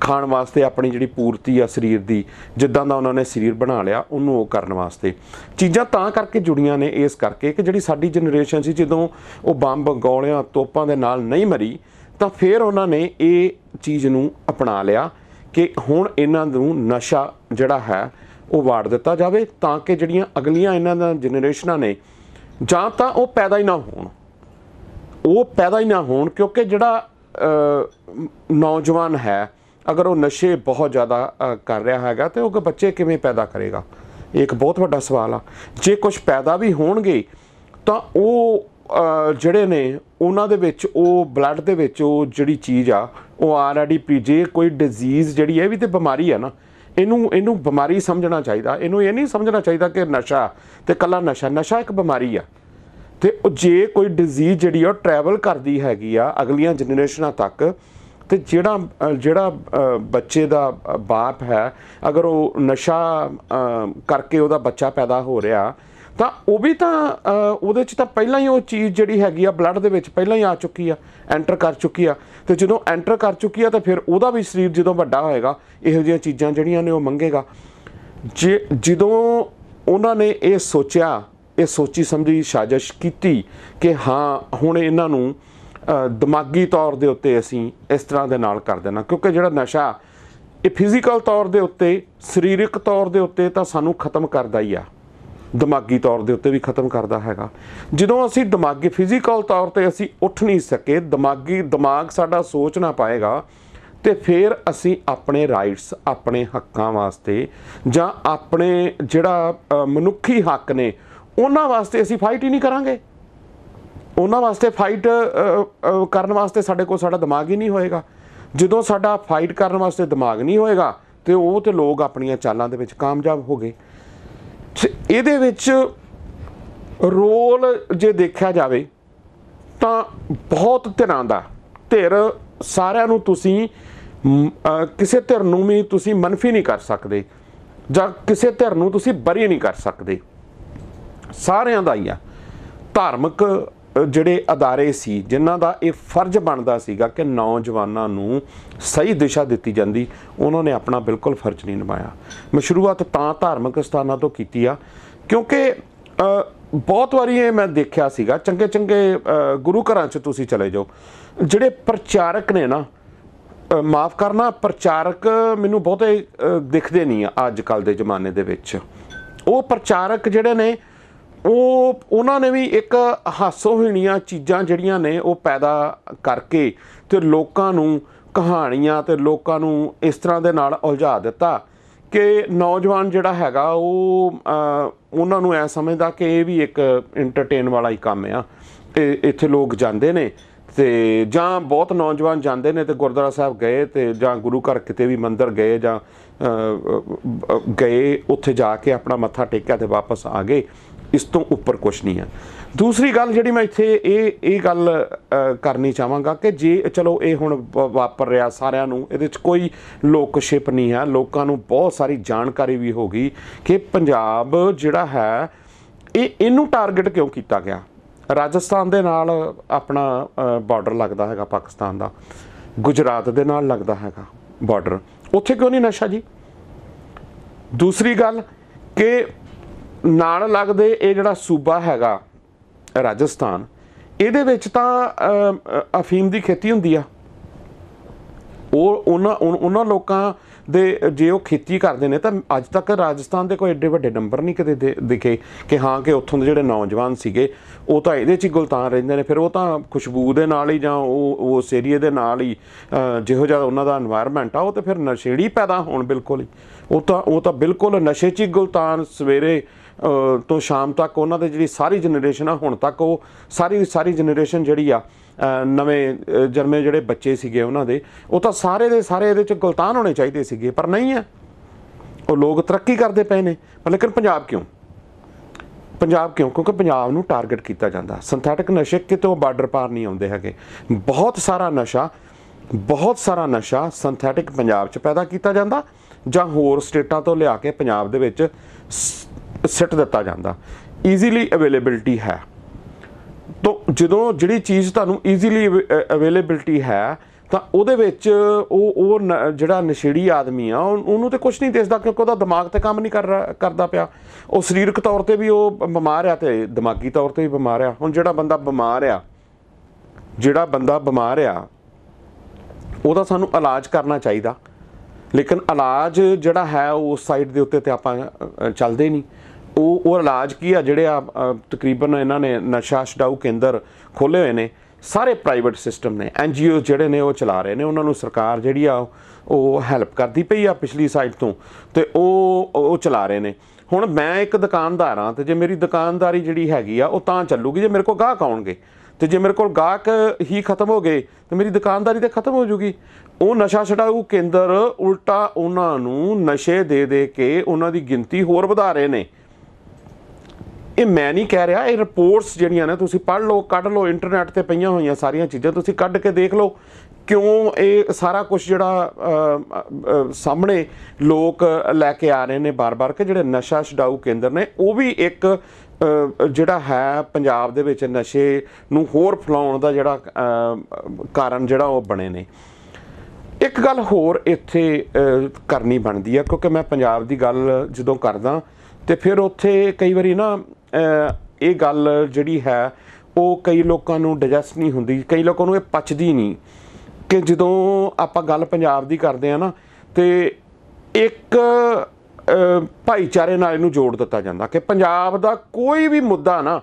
ਖਾਣ ਵਾਸਤੇ ਆਪਣੀ ਜਿਹੜੀ ਪੂਰਤੀ ਆ ਸਰੀਰ ਦੀ ਜਿੱਦਾਂ ਦਾ ਉਹਨਾਂ ਨੇ ਸਰੀਰ ਬਣਾ ਲਿਆ ਉਹਨੂੰ ਉਹ ਕਰਨ ਵਾਸਤੇ ਚੀਜ਼ਾਂ ਤਾਂ ਕਰਕੇ ਜੁੜੀਆਂ ਨੇ ਇਸ ਕਰਕੇ ਕਿ ਜਿਹੜੀ ਸਾਡੀ ਜਨਰੇਸ਼ਨ ਸੀ ਜਦੋਂ ਉਹ ਬੰਬ ਗੋਲਿਆਂ ਤੋਪਾਂ ਦੇ ਨਾਲ ਨਹੀਂ ਮਰੀ ਤਾਂ ਫਿਰ ਉਹਨਾਂ ਨੇ ਇਹ ਚੀਜ਼ ਨੂੰ ਅਪਣਾ ਲਿਆ ਕਿ ਹੁਣ ਇਹਨਾਂ ਨੂੰ ਨਸ਼ਾ ਜਿਹੜਾ ਹੈ ਉਹ ਵਾੜ ਦਿੱਤਾ ਜਾਵੇ ਤਾਂ ਕਿ ਜਿਹੜੀਆਂ ਅਗਲੀਆਂ ਇਹਨਾਂ ਦਾ ਜਨਰੇਸ਼ਨਾਂ ਨੇ ਜਾਂ ਤਾਂ ਉਹ ਪੈਦਾ ਹੀ ਨਾ ਹੋਣ ਉਹ ਪੈਦਾ ਹੀ ਨਾ ਹੋਣ ਕਿਉਂਕਿ ਜਿਹੜਾ ਨੌਜਵਾਨ ਹੈ ਅਗਰ ਉਹ ਨਸ਼ੇ ਬਹੁਤ ਜ਼ਿਆਦਾ ਕਰ ਰਿਹਾ ਹੈਗਾ ਤੇ ਉਹ ਬੱਚੇ ਕਿਵੇਂ ਪੈਦਾ ਕਰੇਗਾ ਇੱਕ ਬਹੁਤ ਵੱਡਾ ਸਵਾਲ ਆ ਜੇ ਕੁਝ ਪੈਦਾ ਵੀ ਹੋਣਗੇ ਤਾਂ ਉਹ ਜਿਹੜੇ ਨੇ ਉਹਨਾਂ ਦੇ ਵਿੱਚ ਉਹ ਬਲੱਡ ਦੇ ਵਿੱਚ ਉਹ ਜਿਹੜੀ ਚੀਜ਼ ਆ ਉਹ ਆਲਰੇਡੀ ਜੇ ਕੋਈ ਡਿਜ਼ੀਜ਼ ਜਿਹੜੀ ਹੈ ਵੀ ਤੇ ਬਿਮਾਰੀ ਆ ਨਾ ਇਹਨੂੰ ਇਹਨੂੰ ਬਿਮਾਰੀ ਸਮਝਣਾ ਚਾਹੀਦਾ ਇਹਨੂੰ ਇਹ ਨਹੀਂ ਸਮਝਣਾ ਚਾਹੀਦਾ ਕਿ ਨਸ਼ਾ ਤੇ ਕੱਲਾ ਨਸ਼ਾ ਨਸ਼ਾ ਇੱਕ ਬਿਮਾਰੀ ਆ ਤੇ ਉਹ ਜੇ ਕੋਈ ਡਿਜ਼ੀਜ਼ ਜਿਹੜੀ ਉਹ ਟਰੈਵਲ ਕਰਦੀ ਹੈਗੀ ਆ ਅਗਲੀਆਂ ਜਨਰੇਸ਼ਨਾਂ ਤੱਕ ਤੇ ਜਿਹੜਾ ਜਿਹੜਾ ਬੱਚੇ ਦਾ ਬਾਪ ਹੈ ਅਗਰ ਉਹ ਨਸ਼ਾ ਕਰਕੇ ਉਹਦਾ ਬੱਚਾ ਪੈਦਾ ਹੋ ਰਿਹਾ ਤਾਂ ਉਹ ਵੀ ਤਾਂ ਉਹਦੇ 'ਚ ਤਾਂ ਪਹਿਲਾਂ ਹੀ ਉਹ ਚੀਜ਼ ਜਿਹੜੀ ਹੈਗੀ ਆ ਬਲੱਡ ਦੇ ਵਿੱਚ ਪਹਿਲਾਂ ਹੀ ਆ ਚੁੱਕੀ ਆ ਐਂਟਰ ਕਰ ਚੁੱਕੀ ਆ ਤੇ ਜਦੋਂ ਐਂਟਰ ਕਰ ਚੁੱਕੀ ਆ ਤਾਂ ਫਿਰ ਉਹਦਾ ਵੀ ਸਰੀਰ ਜਦੋਂ ਵੱਡਾ ਹੋਏਗਾ ਇਹੋ ਜਿਹੀਆਂ ਚੀਜ਼ਾਂ ਜਿਹੜੀਆਂ ਨੇ ਉਹ ਮੰਗੇਗਾ ਜੇ ਜਦੋਂ ਉਹਨਾਂ ਨੇ ਇਹ ਸੋਚਿਆ ਇਹ ਸੋਚੀ ਸਮਝੀ ਸਾਜ਼ਿਸ਼ ਕੀਤੀ ਕਿ ਹਾਂ ਹੁਣ ਇਹਨਾਂ ਨੂੰ ਦਿਮਾਗੀ ਤੌਰ ਦੇ ਉੱਤੇ ਅਸੀਂ ਇਸ ਤਰ੍ਹਾਂ ਦੇ ਨਾਲ ਕਰ ਦੇਣਾ ਕਿਉਂਕਿ ਜਿਹੜਾ ਨਸ਼ਾ ਇਹ ਫਿਜ਼ੀਕਲ ਤੌਰ ਦੇ ਉੱਤੇ ਸਰੀਰਕ ਤੌਰ ਦੇ ਉੱਤੇ ਤਾਂ ਸਾਨੂੰ ਖਤਮ ਕਰਦਾ ਹੀ ਆ ਦਿਮਾਗੀ ਤੌਰ ਦੇ ਉੱਤੇ ਵੀ ਖਤਮ ਕਰਦਾ ਹੈਗਾ ਜਦੋਂ ਅਸੀਂ ਦਿਮਾਗੀ ਫਿਜ਼ੀਕਲ ਤੌਰ ਤੇ ਅਸੀਂ ਉੱਠ ਨਹੀਂ ਸਕੇ ਦਿਮਾਗੀ ਦਿਮਾਗ ਸਾਡਾ ਸੋਚ ਨਾ ਪਾਏਗਾ ਤੇ ਫਿਰ ਅਸੀਂ ਆਪਣੇ ਰਾਈਟਸ ਆਪਣੇ ਹੱਕਾਂ ਵਾਸਤੇ ਜਾਂ ਆਪਣੇ ਜਿਹੜਾ ਮਨੁੱਖੀ ਹੱਕ ਨੇ ਉਹਨਾਂ ਵਾਸਤੇ ਅਸੀਂ ਫਾਈਟ ਹੀ ਨਹੀਂ ਕਰਾਂਗੇ ਉਹਨਾਂ ਵਾਸਤੇ ਫਾਈਟ ਕਰਨ ਵਾਸਤੇ ਸਾਡੇ ਕੋਲ ਸਾਡਾ ਦਿਮਾਗ ਹੀ ਨਹੀਂ ਹੋਏਗਾ ਜਦੋਂ ਸਾਡਾ ਫਾਈਟ ਕਰਨ ਵਾਸਤੇ ਦਿਮਾਗ ਨਹੀਂ ਹੋਏਗਾ ਤੇ ਉਹ ਤੇ ਲੋਕ ਆਪਣੀਆਂ ਚਾਲਾਂ ਦੇ ਵਿੱਚ ਕਾਮਯਾਬ ਹੋ ਗਏ ਇਹਦੇ ਵਿੱਚ ਰੋਲ ਜੇ ਦੇਖਿਆ ਜਾਵੇ ਤਾਂ ਬਹੁਤ ਧਿਰਾਂ ਦਾ ਧਿਰ ਸਾਰਿਆਂ ਨੂੰ ਤੁਸੀਂ ਕਿਸੇ ਧਿਰ ਨੂੰ ਵੀ ਤੁਸੀਂ ਮੰਨਫੀ ਨਹੀਂ ਕਰ ਸਕਦੇ ਜਾਂ ਕਿਸੇ ਧਿਰ ਨੂੰ ਤੁਸੀਂ ਬਰੀ ਨਹੀਂ ਕਰ ਸਕਦੇ ਸਾਰਿਆਂ ਦਾ ਹੀ ਆ ਧਾਰਮਿਕ ਜਿਹੜੇ ਅਦਾਰੇ ਸੀ ਜਿਨ੍ਹਾਂ ਦਾ ਇਹ ਫਰਜ਼ ਬਣਦਾ ਸੀਗਾ ਕਿ ਨੌਜਵਾਨਾਂ ਨੂੰ ਸਹੀ ਦਿਸ਼ਾ ਦਿੱਤੀ ਜਾਂਦੀ ਉਹਨਾਂ ਨੇ ਆਪਣਾ ਬਿਲਕੁਲ ਫਰਜ਼ ਨਹੀਂ ਨਿਭਾਇਆ ਮਸ਼ਰੂਆਤ ਤਾਂ ਧਾਰਮਿਕ ਸਥਾਨਾਂ ਤੋਂ ਕੀਤੀ ਆ ਕਿਉਂਕਿ ਬਹੁਤ ਵਾਰੀ ਇਹ ਮੈਂ ਦੇਖਿਆ ਸੀਗਾ ਚੰਗੇ ਚੰਗੇ ਗੁਰੂ ਘਰਾਂ 'ਚ ਤੁਸੀਂ ਚਲੇ ਜਾਓ ਜਿਹੜੇ ਪ੍ਰਚਾਰਕ ਨੇ ਨਾ ਮਾਫ ਕਰਨਾ ਪ੍ਰਚਾਰਕ ਮੈਨੂੰ ਬਹੁਤੇ ਦਿਖਦੇ ਨਹੀਂ ਆ ਅੱਜ ਕੱਲ ਦੇ ਜ਼ਮਾਨੇ ਦੇ ਵਿੱਚ ਉਹ ਪ੍ਰਚਾਰਕ ਜਿਹੜੇ ਨੇ ਉਹ ਉਹਨਾਂ ਨੇ ਵੀ ਇੱਕ ਹਾਸੋਹੀਣੀਆਂ ਚੀਜ਼ਾਂ ਜਿਹੜੀਆਂ ਨੇ ਉਹ ਪੈਦਾ ਕਰਕੇ ਤੇ ਲੋਕਾਂ ਨੂੰ ਕਹਾਣੀਆਂ ਤੇ ਲੋਕਾਂ ਨੂੰ ਇਸ ਤਰ੍ਹਾਂ ਦੇ ਨਾਲ ਉਲਝਾ ਦਿੱਤਾ ਕਿ ਨੌਜਵਾਨ ਜਿਹੜਾ ਹੈਗਾ ਉਹ ਉਹਨਾਂ ਨੂੰ ਐ ਸਮਝਦਾ ਕਿ ਇਹ ਵੀ ਇੱਕ ਐਂਟਰਟੇਨ ਵਾਲਾ ਹੀ ਕੰਮ ਆ ਤੇ ਇੱਥੇ ਲੋਕ ਜਾਂਦੇ ਨੇ ਤੇ ਜਾਂ ਬਹੁਤ ਨੌਜਵਾਨ ਜਾਂਦੇ ਨੇ ਤੇ ਗੁਰਦੁਆਰਾ ਸਾਹਿਬ ਗਏ ਤੇ ਜਾਂ ਗੁਰੂ ਘਰ ਕਿਤੇ ਵੀ ਮੰਦਿਰ ਗਏ ਜਾਂ ਗਏ ਉੱਥੇ ਜਾ ਕੇ ਆਪਣਾ ਮੱਥਾ ਟੇਕਿਆ ਤੇ ਵਾਪਸ ਆ ਗਏ ਇਸ ਤੋਂ ਉੱਪਰ ਕੁਝ ਨਹੀਂ ਹੈ ਦੂਸਰੀ ਗੱਲ ਜਿਹੜੀ ਮੈਂ ਇੱਥੇ ਇਹ ਇਹ ਗੱਲ ਕਰਨੀ ਚਾਹਾਂਗਾ ਕਿ ਜੇ ਚਲੋ ਇਹ ਹੁਣ ਵਾਪਰ ਰਿਹਾ ਸਾਰਿਆਂ ਨੂੰ ਇਹਦੇ ਵਿੱਚ ਕੋਈ ਲੋਕਸ਼ਿਪ ਨਹੀਂ ਹੈ ਲੋਕਾਂ ਨੂੰ ਬਹੁਤ ਸਾਰੀ ਜਾਣਕਾਰੀ ਵੀ ਹੋ ਗਈ ਕਿ ਪੰਜਾਬ ਜਿਹੜਾ ਹੈ ਇਹ ਇਹਨੂੰ ਟਾਰਗੇਟ ਕਿਉਂ ਕੀਤਾ ਗਿਆ ਰਾਜਸਥਾਨ ਦੇ ਨਾਲ ਆਪਣਾ ਬਾਰਡਰ ਲੱਗਦਾ ਹੈਗਾ ਪਾਕਿਸਤਾਨ ਦਾ ਗੁਜਰਾਤ ਦੇ ਨਾਲ ਲੱਗਦਾ ਹੈਗਾ ਬਾਰਡਰ ਉੱਥੇ ਕਿਉਂ ਨਹੀਂ ਨਸ਼ਾ ਜੀ ਦੂਸਰੀ ਗੱਲ ਕਿ ਨਾਲ ਲੱਗਦੇ ਇਹ ਜਿਹੜਾ ਸੂਬਾ ਹੈਗਾ ਰਾਜਸਥਾਨ ਇਹਦੇ ਵਿੱਚ ਤਾਂ ਅਫੀਮ ਦੀ ਖੇਤੀ ਹੁੰਦੀ ਆ ਉਹ ਉਹਨਾਂ ਉਹਨਾਂ ਲੋਕਾਂ ਦੇ ਜੇ ਉਹ ਖੇਤੀ ਕਰਦੇ ਨੇ ਤਾਂ ਅੱਜ ਤੱਕ ਰਾਜਸਥਾਨ ਦੇ ਕੋਈ ਏਡੇ ਵੱਡੇ ਨੰਬਰ ਨਹੀਂ ਕਦੇ ਦਿਖੇ ਕਿ ਹਾਂ ਕਿ ਉੱਥੋਂ ਦੇ ਜਿਹੜੇ ਨੌਜਵਾਨ ਸੀਗੇ ਉਹ ਤਾਂ ਇਹਦੇ 'ਚ ਹੀ ਗੁਲਤਾਨ ਰਹਿੰਦੇ ਨੇ ਫਿਰ ਉਹ ਤਾਂ ਖੁਸ਼ਬੂ ਦੇ ਨਾਲ ਹੀ ਜਾਂ ਉਹ ਉਸ ਏਰੀਏ ਦੇ ਨਾਲ ਹੀ ਜਿਹੋ ਜਿਹਾ ਉਹਨਾਂ ਦਾ এনवायरमेंट ਆ ਉਹ ਤੇ ਫਿਰ ਨਸ਼ੇੜੀ ਪੈਦਾ ਹੋਣ ਬਿਲਕੁਲ ਹੀ ਉਹ ਤਾਂ ਉਹ ਤਾਂ ਬਿਲਕੁਲ ਨਸ਼ੇ 'ਚ ਹੀ ਗੁਲਤਾਨ ਸਵੇਰੇ ਤੋਂ ਸ਼ਾਮ ਤੱਕ ਉਹਨਾਂ ਦੇ ਜਿਹੜੀ ਸਾਰੀ ਜਨਰੇਸ਼ਨ ਆ ਹੁਣ ਤੱਕ ਉਹ ਸਾਰੀ ਸਾਰੀ ਜਨਰੇਸ਼ਨ ਜਿਹੜੀ ਆ ਨਵੇਂ ਜਨਮੇ ਜਿਹੜੇ ਬੱਚੇ ਸੀਗੇ ਉਹਨਾਂ ਦੇ ਉਹ ਤਾਂ ਸਾਰੇ ਦੇ ਸਾਰੇ ਇਹਦੇ ਚ ਗੁਲਤਾਨ ਹੋਣੇ ਚਾਹੀਦੇ ਸੀਗੇ ਪਰ ਨਹੀਂ ਆ ਉਹ ਲੋਕ ਤਰੱਕੀ ਕਰਦੇ ਪਏ ਨੇ ਪਰ ਲੇਕਿਨ ਪੰਜਾਬ ਕਿਉਂ ਪੰਜਾਬ ਕਿਉਂ ਕਿਉਂਕਿ ਪੰਜਾਬ ਨੂੰ ਟਾਰਗੇਟ ਕੀਤਾ ਜਾਂਦਾ ਸਿੰਥੈਟਿਕ ਨਸ਼ੇ ਕਿਤੋਂ ਬਾਰਡਰ ਪਾਰ ਨਹੀਂ ਆਉਂਦੇ ਹੈਗੇ ਬਹੁਤ ਸਾਰਾ ਨਸ਼ਾ ਬਹੁਤ ਸਾਰਾ ਨਸ਼ਾ ਸਿੰਥੈਟਿਕ ਪੰਜਾਬ 'ਚ ਪੈਦਾ ਕੀਤਾ ਜਾਂਦਾ ਜਾਂ ਹੋਰ ਸਟੇਟਾਂ ਤੋਂ ਲਿਆ ਕੇ ਪੰਜਾਬ ਦੇ ਵਿੱਚ ਸਿੱਟ ਦਿੱਤਾ ਜਾਂਦਾ ਈਜ਼ੀਲੀ ਅਵੇਲੇਬਿਲਟੀ ਹੈ ਤੋਂ ਜਦੋਂ ਜਿਹੜੀ ਚੀਜ਼ ਤੁਹਾਨੂੰ ਈਜ਼ੀਲੀ ਅਵੇਲੇਬਿਲਟੀ ਹੈ ਤਾਂ ਉਹਦੇ ਵਿੱਚ ਉਹ ਉਹ ਜਿਹੜਾ ਨਸ਼ੇੜੀ ਆਦਮੀ ਆ ਉਹਨੂੰ ਤੇ ਕੁਝ ਨਹੀਂ ਦਿਸਦਾ ਕਿਉਂਕਿ ਉਹਦਾ ਦਿਮਾਗ ਤੇ ਕੰਮ ਨਹੀਂ ਕਰ ਕਰਦਾ ਪਿਆ ਉਹ ਸਰੀਰਕ ਤੌਰ ਤੇ ਵੀ ਉਹ ਬਿਮਾਰ ਆ ਤੇ ਦਿਮਾਗੀ ਤੌਰ ਤੇ ਵੀ ਬਿਮਾਰ ਆ ਹੁਣ ਜਿਹੜਾ ਬੰਦਾ ਬਿਮਾਰ ਆ ਜਿਹੜਾ ਬੰਦਾ ਬਿਮਾਰ ਆ ਉਹਦਾ ਸਾਨੂੰ ਇਲਾਜ ਕਰਨਾ ਚਾਹੀਦਾ ਲੇਕਿਨ ਇਲਾਜ ਜਿਹੜਾ ਹੈ ਉਸ ਸਾਈਡ ਦੇ ਉੱਤੇ ਤੇ ਆਪਾਂ ਚੱਲਦੇ ਨਹੀਂ ਉਹ ਉਹ ਇਲਾਜ ਕੀ ਆ ਜਿਹੜੇ ਆ ਤਕਰੀਬਨ ਇਹਨਾਂ ਨੇ ਨਸ਼ਾ ਛਡਾਊ ਕੇਂਦਰ ਖੋਲੇ ਹੋਏ ਨੇ ਸਾਰੇ ਪ੍ਰਾਈਵੇਟ ਸਿਸਟਮ ਨੇ ਐਨਜੀਓ ਜਿਹੜੇ ਨੇ ਉਹ ਚਲਾ ਰਹੇ ਨੇ ਉਹਨਾਂ ਨੂੰ ਸਰਕਾਰ ਜਿਹੜੀ ਆ ਉਹ ਹੈਲਪ ਕਰਦੀ ਪਈ ਆ ਪਿਛਲੀ ਸਾਈਡ ਤੋਂ ਤੇ ਉਹ ਉਹ ਚਲਾ ਰਹੇ ਨੇ ਹੁਣ ਮੈਂ ਇੱਕ ਦੁਕਾਨਦਾਰ ਆ ਤੇ ਜੇ ਮੇਰੀ ਦੁਕਾਨਦਾਰੀ ਜਿਹੜੀ ਹੈਗੀ ਆ ਉਹ ਤਾਂ ਚੱਲੂਗੀ ਜੇ ਮੇਰੇ ਕੋਲ ਗਾਹਕ ਆਉਣਗੇ ਤੇ ਜੇ ਮੇਰੇ ਕੋਲ ਗਾਹਕ ਹੀ ਖਤਮ ਹੋ ਗਏ ਤੇ ਮੇਰੀ ਦੁਕਾਨਦਾਰੀ ਤੇ ਖਤਮ ਹੋ ਜੂਗੀ ਉਹ ਨਸ਼ਾ ਛਡਾਊ ਕੇਂਦਰ ਉਲਟਾ ਉਹਨਾਂ ਨੂੰ ਨਸ਼ੇ ਦੇ ਦੇ ਕੇ ਉਹਨਾਂ ਦੀ ਗਿਣਤੀ ਹੋਰ ਵਧਾ ਰਹੇ ਨੇ ਇਹ ਮੈਂ ਨਹੀਂ ਕਹਿ ਰਿਹਾ ਇਹ ਰਿਪੋਰਟਸ ਜਿਹੜੀਆਂ ਨੇ ਤੁਸੀਂ ਪੜ੍ਹ ਲਓ ਕੱਢ ਲਓ ਇੰਟਰਨੈਟ ਤੇ ਪਈਆਂ ਹੋਈਆਂ ਸਾਰੀਆਂ ਚੀਜ਼ਾਂ ਤੁਸੀਂ ਕੱਢ ਕੇ ਦੇਖ ਲਓ ਕਿਉਂ ਇਹ ਸਾਰਾ ਕੁਝ ਜਿਹੜਾ ਸਾਹਮਣੇ ਲੋਕ ਲੈ ਕੇ ਆ ਰਹੇ ਨੇ ਬਾਰ-ਬਾਰ ਕਿ ਜਿਹੜੇ ਨਸ਼ਾ ਛਡਾਊ ਕੇਂਦਰ ਨੇ ਉਹ ਵੀ ਇੱਕ ਜਿਹੜਾ ਹੈ ਪੰਜਾਬ ਦੇ ਵਿੱਚ ਨਸ਼ੇ ਨੂੰ ਹੋਰ ਫਲਾਉਣ ਦਾ ਜਿਹੜਾ ਕਾਰਨ ਜਿਹੜਾ ਉਹ ਬਣੇ ਨੇ ਇੱਕ ਗੱਲ ਹੋਰ ਇੱਥੇ ਕਰਨੀ ਬਣਦੀ ਆ ਕਿਉਂਕਿ ਮੈਂ ਪੰਜਾਬ ਦੀ ਗੱਲ ਜਦੋਂ ਕਰਦਾ ਤੇ ਫਿਰ ਉੱਥੇ ਕਈ ਵਾਰੀ ਨਾ ਇਹ ਗੱਲ ਜਿਹੜੀ ਹੈ ਉਹ ਕਈ ਲੋਕਾਂ ਨੂੰ ਡਾਈਜੈਸਟ ਨਹੀਂ ਹੁੰਦੀ ਕਈ ਲੋਕਾਂ ਨੂੰ ਇਹ ਪਚਦੀ ਨਹੀਂ ਕਿ ਜਦੋਂ ਆਪਾਂ ਗੱਲ ਪੰਜਾਬ ਦੀ ਕਰਦੇ ਆ ਨਾ ਤੇ ਇੱਕ ਭਾਈਚਾਰੇ ਨਾਲ ਇਹਨੂੰ ਜੋੜ ਦਿੱਤਾ ਜਾਂਦਾ ਕਿ ਪੰਜਾਬ ਦਾ ਕੋਈ ਵੀ ਮੁੱਦਾ ਨਾ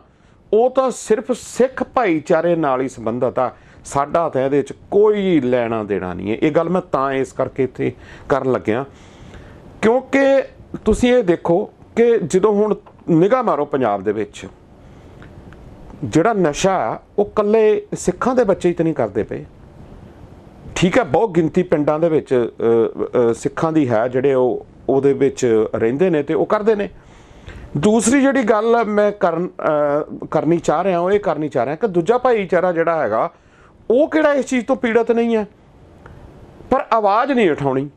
ਉਹ ਤਾਂ ਸਿਰਫ ਸਿੱਖ ਭਾਈਚਾਰੇ ਨਾਲ ਹੀ ਸੰਬੰਧਤ ਆ ਸਾਡਾ ਤਾਂ ਇਹਦੇ ਵਿੱਚ ਕੋਈ ਲੈਣਾ ਦੇਣਾ ਨਹੀਂ ਹੈ ਇਹ ਗੱਲ ਮੈਂ ਤਾਂ ਇਸ ਕਰਕੇ ਇੱਥੇ ਕਰਨ ਲੱਗਿਆ ਕਿਉਂਕਿ ਤੁਸੀਂ ਇਹ ਦੇਖੋ ਕਿ ਜਦੋਂ ਹੁਣ ਨਿਗਾ ਮਾਰੋ ਪੰਜਾਬ ਦੇ ਵਿੱਚ ਜਿਹੜਾ ਨਸ਼ਾ ਉਹ ਕੱਲੇ ਸਿੱਖਾਂ ਦੇ ਬੱਚੇ ਹੀ ਤਾਂ ਨਹੀਂ ਕਰਦੇ ਪਏ ਠੀਕ ਹੈ ਬਹੁਤ ਗਿਣਤੀ ਪਿੰਡਾਂ ਦੇ ਵਿੱਚ ਸਿੱਖਾਂ ਦੀ ਹੈ ਜਿਹੜੇ ਉਹ ਉਹਦੇ ਵਿੱਚ ਰਹਿੰਦੇ ਨੇ ਤੇ ਉਹ ਕਰਦੇ ਨੇ ਦੂਸਰੀ ਜਿਹੜੀ ਗੱਲ ਮੈਂ ਕਰਨ ਕਰਨੀ ਚਾਹ ਰਿਹਾ ਹਾਂ ਇਹ ਕਰਨੀ ਚਾਹ ਰਿਹਾ ਕਿ ਦੂਜਾ ਭਾਈਚਾਰਾ ਜਿਹੜਾ ਹੈਗਾ ਉਹ ਕਿਹੜਾ ਇਸ ਚੀਜ਼ ਤੋਂ ਪੀੜਤ ਨਹੀਂ ਹੈ ਪਰ ਆਵਾਜ਼ ਨਹੀਂ ਉਠਾਉਣੀ